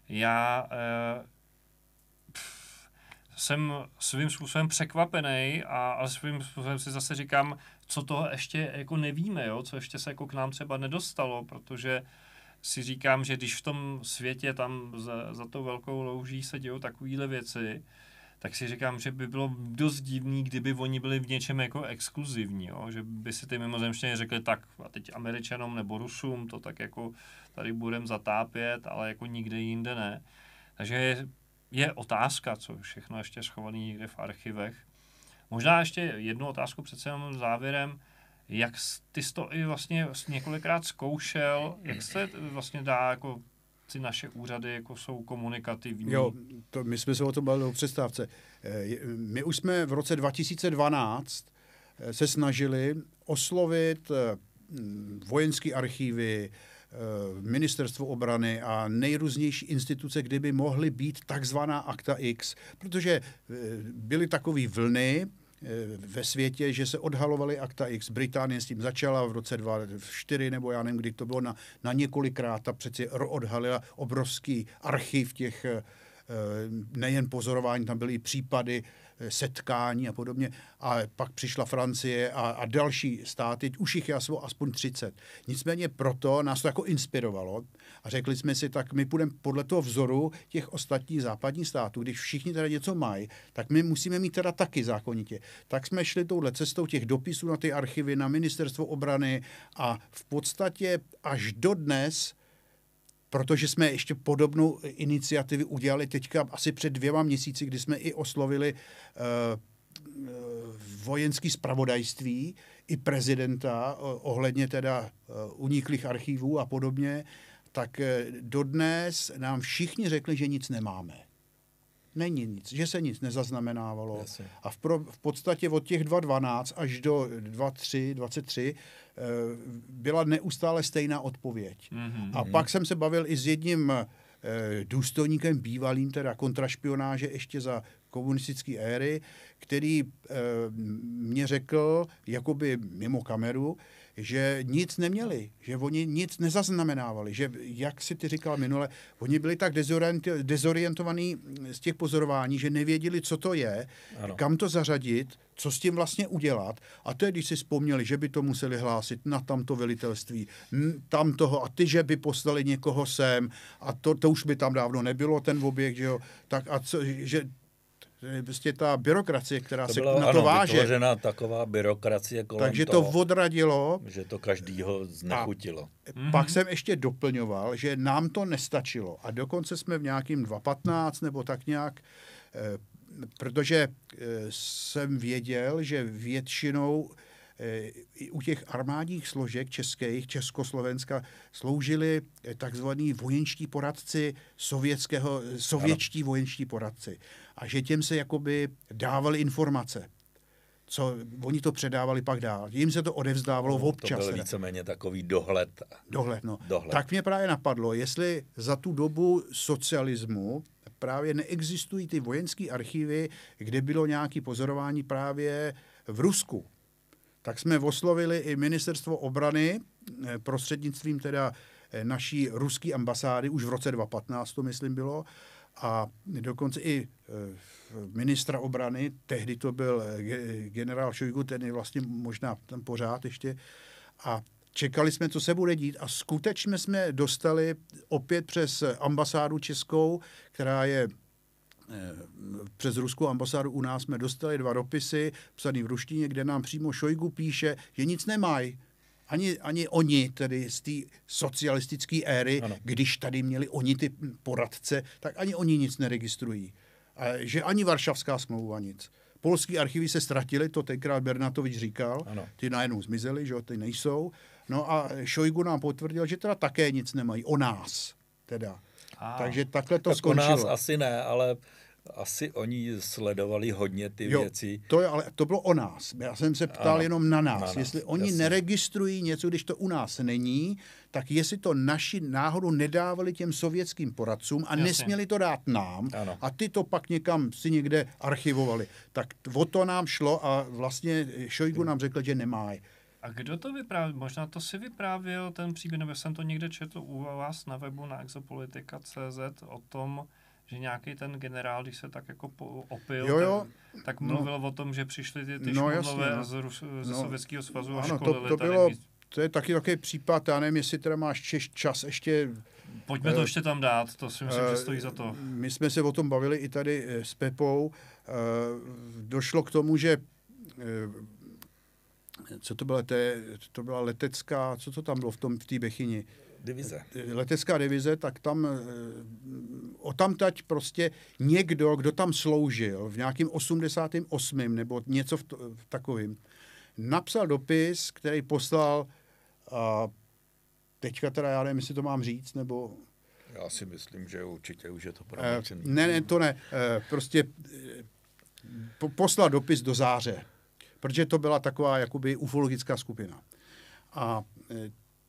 Já eh, pff, jsem svým způsobem překvapený a, a svým způsobem si zase říkám, co toho ještě jako nevíme, jo? co ještě se jako k nám třeba nedostalo, protože si říkám, že když v tom světě tam za, za tou velkou louží se dějou takovéhle věci, tak si říkám, že by bylo dost divný, kdyby oni byli v něčem jako exkluzivní, jo? že by si ty mimozemštěni řekli tak a teď Američanům nebo Rusům to tak jako tady budem zatápět, ale jako nikde jinde ne. Takže je, je otázka, co všechno ještě schovaný někde v archivech, Možná ještě jednu otázku přece jenom závěrem. Jak ty jsi to i vlastně několikrát zkoušel, jak se vlastně dá jako ty naše úřady jako jsou komunikativní? Jo, to, my jsme se o tom bavili o přestávce. Eh, my už jsme v roce 2012 eh, se snažili oslovit eh, vojenské archívy, ministerstvo obrany a nejrůznější instituce, kde by mohly být takzvaná akta X, protože byly takové vlny, Eh, ve světě, že se odhalovaly akta X. Británie s tím začala v roce 2004, nebo já nevím, kdy to bylo, na, na několikrát a přeci odhalila obrovský archiv těch eh, eh, nejen pozorování, tam byly případy Eh, setkání a podobně. A pak přišla Francie a, a další státy, už jich je aspoň 30. Nicméně proto nás to jako inspirovalo a řekli jsme si, tak my půjdeme podle toho vzoru těch ostatních západních států, když všichni teda něco mají, tak my musíme mít teda taky zákonitě. Tak jsme šli touhle cestou těch dopisů na ty archivy, na ministerstvo obrany a v podstatě až dodnes protože jsme ještě podobnou iniciativu udělali teďka asi před dvěma měsíci, kdy jsme i oslovili uh, vojenský spravodajství i prezidenta uh, ohledně teda uh, uniklých archivů a podobně, tak uh, dodnes nám všichni řekli, že nic nemáme není nic, že se nic nezaznamenávalo. Jasně. A v, pro, v podstatě od těch 2.12 až do 2.3, 23 eh, byla neustále stejná odpověď. Mm-hmm. A pak jsem se bavil i s jedním eh, důstojníkem bývalým, teda kontrašpionáže ještě za komunistické éry, který eh, mě řekl, jakoby mimo kameru, že nic neměli, že oni nic nezaznamenávali, že, jak si ty říkal minule, oni byli tak dezorientovaní z těch pozorování, že nevěděli, co to je, ano. kam to zařadit, co s tím vlastně udělat. A to je, když si vzpomněli, že by to museli hlásit na tamto velitelství, tam toho, a ty, že by poslali někoho sem, a to, to už by tam dávno nebylo, ten objekt, že jo, tak a co, že prostě ta byrokracie, která to byla, se na ano, to váže. taková byrokracie kolem Takže to toho, odradilo. Že to každýho znechutilo. A mm-hmm. Pak jsem ještě doplňoval, že nám to nestačilo. A dokonce jsme v nějakým 2.15 nebo tak nějak, eh, protože eh, jsem věděl, že většinou Eh, u těch armádních složek českých, Československa, sloužili eh, takzvaní vojenští poradci sovětského, eh, sovětští ano. vojenští poradci. A že těm se jakoby dávali informace co oni to předávali pak dál. Jim se to odevzdávalo v občas. To byl víceméně takový dohled. Dohled, no. Dohled. Tak mě právě napadlo, jestli za tu dobu socialismu právě neexistují ty vojenské archivy, kde bylo nějaké pozorování právě v Rusku tak jsme oslovili i ministerstvo obrany eh, prostřednictvím teda eh, naší ruské ambasády, už v roce 2015 to myslím bylo, a dokonce i eh, ministra obrany, tehdy to byl generál Šojgu, ten je vlastně možná tam pořád ještě, a čekali jsme, co se bude dít a skutečně jsme dostali opět přes ambasádu českou, která je Eh, přes ruskou ambasádu u nás jsme dostali dva dopisy psaný v ruštině, kde nám přímo Šojgu píše, že nic nemají. Ani, ani oni, tedy z té socialistické éry, ano. když tady měli oni ty poradce, tak ani oni nic neregistrují. A že ani Varšavská smlouva nic. Polský archivy se ztratili, to tenkrát Bernatovič říkal, ano. ty najednou zmizeli, že jo, ty nejsou. No a Šojgu nám potvrdil, že teda také nic nemají o nás. Teda. A, Takže takhle to tak skončilo. O nás asi ne, ale asi oni sledovali hodně ty jo, věci. To je, ale to bylo o nás. Já jsem se ptal ano, jenom na nás. Na nás jestli oni jasný. neregistrují něco, když to u nás není, tak jestli to naši náhodou nedávali těm sovětským poradcům a jasný. nesměli to dát nám ano. a ty to pak někam si někde archivovali. Tak o to nám šlo a vlastně Šojgu nám řekl, že nemá. A kdo to vyprávěl? Možná to si vyprávěl ten příběh, nebo jsem to někde četl u vás na webu na exopolitika.cz o tom, že nějaký ten generál, když se tak jako opil, jo, jo. Tak, tak no. mluvil no, o tom, že přišli ty, ty no, jasně, no. z, Rus, ze no, Sovětského svazu a ano, školili to, to bylo, to je taky takový případ, já nevím, jestli teda máš češ, čas ještě... Pojďme to eh, ještě tam dát, to si myslím, uh, že eh, stojí za to. My jsme se o tom bavili i tady eh, s Pepou. Uh, došlo k tomu, že co to byla, to, to byla letecká, co to tam bylo v tom v té Bechyni? divize. Eh, letecká divize, tak tam eh, o tamtať prostě někdo, kdo tam sloužil v nějakým 88. nebo něco v, to, v takovým, napsal dopis, který poslal a teďka teda já nevím, jestli to mám říct, nebo... Já si myslím, že určitě už je to eh, pravda. E, ne, ne, to ne. E, prostě po, poslal dopis do záře, protože to byla taková jakoby ufologická skupina. A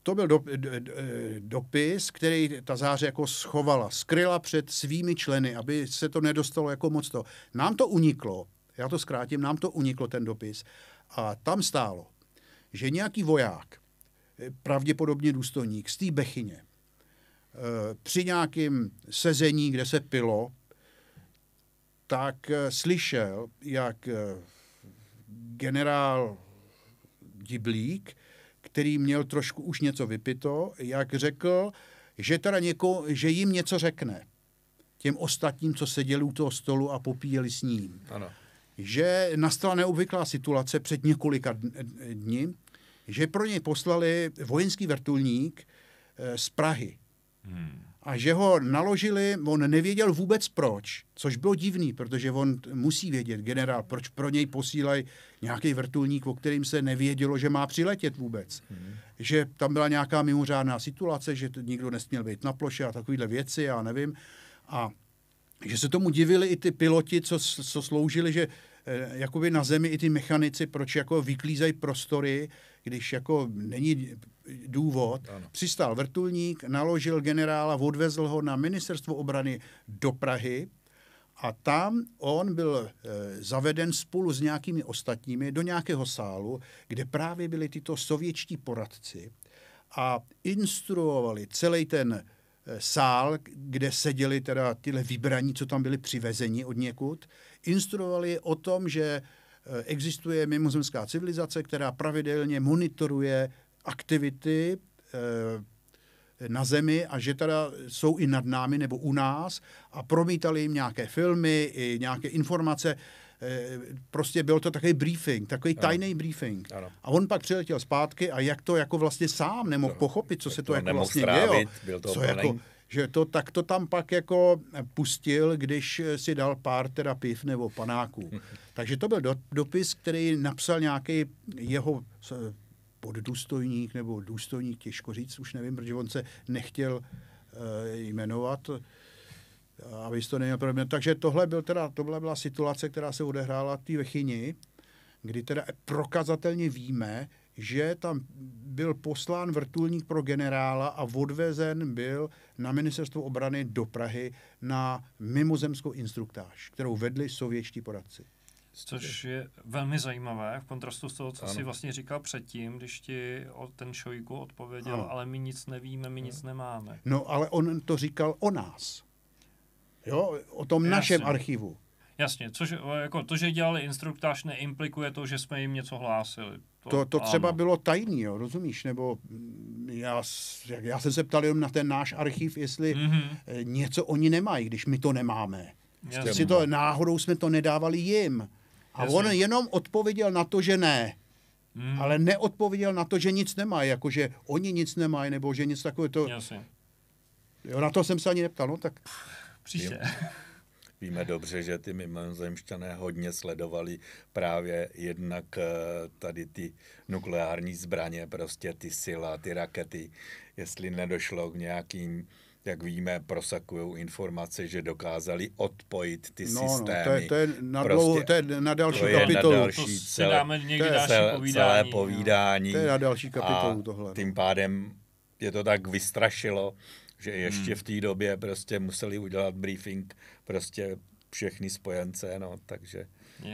to byl do, do, dopis, který ta záře jako schovala, skryla před svými členy, aby se to nedostalo jako moc to. Nám to uniklo, já to zkrátím, nám to uniklo ten dopis a tam stálo, že nějaký voják, eh, pravděpodobně důstojník z té Bechyně, eh, při nějakém sezení, kde se pilo, tak eh, slyšel, jak generál Diblík který měl trošku už něco vypito, jak řekl, že teda něko, že jim něco řekne. Těm ostatním, co seděli u toho stolu a popíjeli s ním. Ano. Že nastala neobvyklá situace před několika dny, že pro něj poslali vojenský vrtulník eh, z Prahy. Hmm a že ho naložili, on nevěděl vůbec proč, což bylo divný, protože on musí vědět, generál, proč pro něj posílají nějaký vrtulník, o kterým se nevědělo, že má přiletět vůbec. Hmm. Že tam byla nějaká mimořádná situace, že nikdo nesměl být na ploše a takovýhle věci, já nevím. A že se tomu divili i ty piloti, co, co sloužili, že eh, jakoby na zemi i ty mechanici, proč jako vyklízají prostory, když jako není důvod, ano. přistál vrtulník, naložil generála, odvezl ho na ministerstvo obrany do Prahy a tam on byl e, zaveden spolu s nějakými ostatními do nějakého sálu, kde právě byli tyto sovětští poradci a instruovali celý ten eh, sál, kde seděli teda tyhle vybraní, co tam byli přivezeni od někud, instruovali o tom, že Eh, existuje mimozemská civilizace, která pravidelně monitoruje aktivity eh, na Zemi a že teda jsou i nad námi nebo u nás a promítali jim nějaké filmy, i nějaké informace. Eh, prostě byl to takový briefing, takový ano. tajný briefing. Ano. A on pak přiletěl zpátky a jak to jako vlastně sám nemohl pochopit, co jak se to, to jako vlastně to Co jako, že to tak to tam pak jako pustil, když si dal pár teda piv nebo panáků. Takže to byl do, dopis, který napsal nějaký jeho eh, poddůstojník nebo důstojník, těžko říct, už nevím, protože on se nechtěl e, jmenovat, aby to neměl problém. Takže tohle, byl teda, tohle byla situace, která se odehrála v té Vechyni, kdy teda prokazatelně víme, že tam byl poslán vrtulník pro generála a odvezen byl na ministerstvo obrany do Prahy na mimozemskou instruktáž, kterou vedli sovětští poradci. Což je velmi zajímavé v kontrastu s toho, co ano. jsi vlastně říkal předtím, když ti ten Šojku odpověděl, ano. ale my nic nevíme, my ano. nic nemáme. No ale on to říkal o nás. Jo, o tom Jasně. našem archivu. Jasně, což jako to, že dělali instruktáž, neimplikuje to, že jsme jim něco hlásili. To, to, třeba ano. bylo tajný, jo, rozumíš? Nebo mm, já, já jsem se ptal jenom na ten náš archiv, jestli mm-hmm. něco oni nemají, když my to nemáme. Si to náhodou jsme to nedávali jim. A Jasně. on jenom odpověděl na to, že ne. Mm. Ale neodpověděl na to, že nic nemají, jakože oni nic nemají, nebo že nic takového. To... Jo, na to jsem se ani neptal, no tak... Příště. Jo. Víme dobře, že ty mimozemšťané hodně sledovali právě jednak eh, tady ty nukleární zbraně, prostě ty sila, ty rakety, jestli nedošlo k nějakým jak víme, prosakují informace, že dokázali odpojit ty no, systémy. No, to, je, to, je na dlouho, prostě, to je na další to kapitolu. na další, celé, dáme to je, další celé, povídání. Celé povídání. No. To je na další kapitolu a tohle. No. Tím pádem je to tak vystrašilo, že ještě hmm. v té době prostě museli udělat briefing prostě všechny spojence, no, takže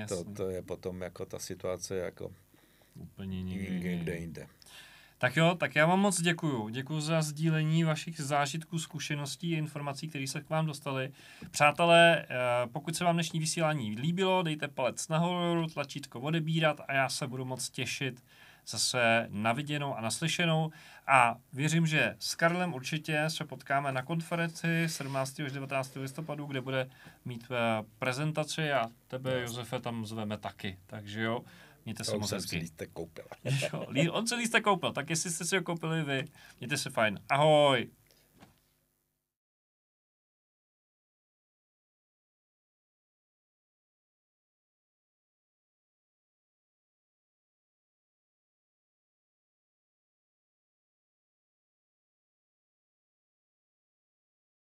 to, to, je potom jako ta situace jako úplně někde jinde. Tak jo, tak já vám moc děkuju. Děkuju za sdílení vašich zážitků, zkušeností a informací, které se k vám dostali. Přátelé, eh, pokud se vám dnešní vysílání líbilo, dejte palec nahoru, tlačítko odebírat a já se budu moc těšit zase naviděnou a naslyšenou a věřím, že s Karlem určitě se potkáme na konferenci 17. až 19. listopadu, kde bude mít eh, prezentaci a tebe, Josefe, tam zveme taky, takže jo. Mějte se moc hezky. lístek koupil. on se lístek koupil, tak jestli jste si ho koupili vy, mějte se fajn. Ahoj.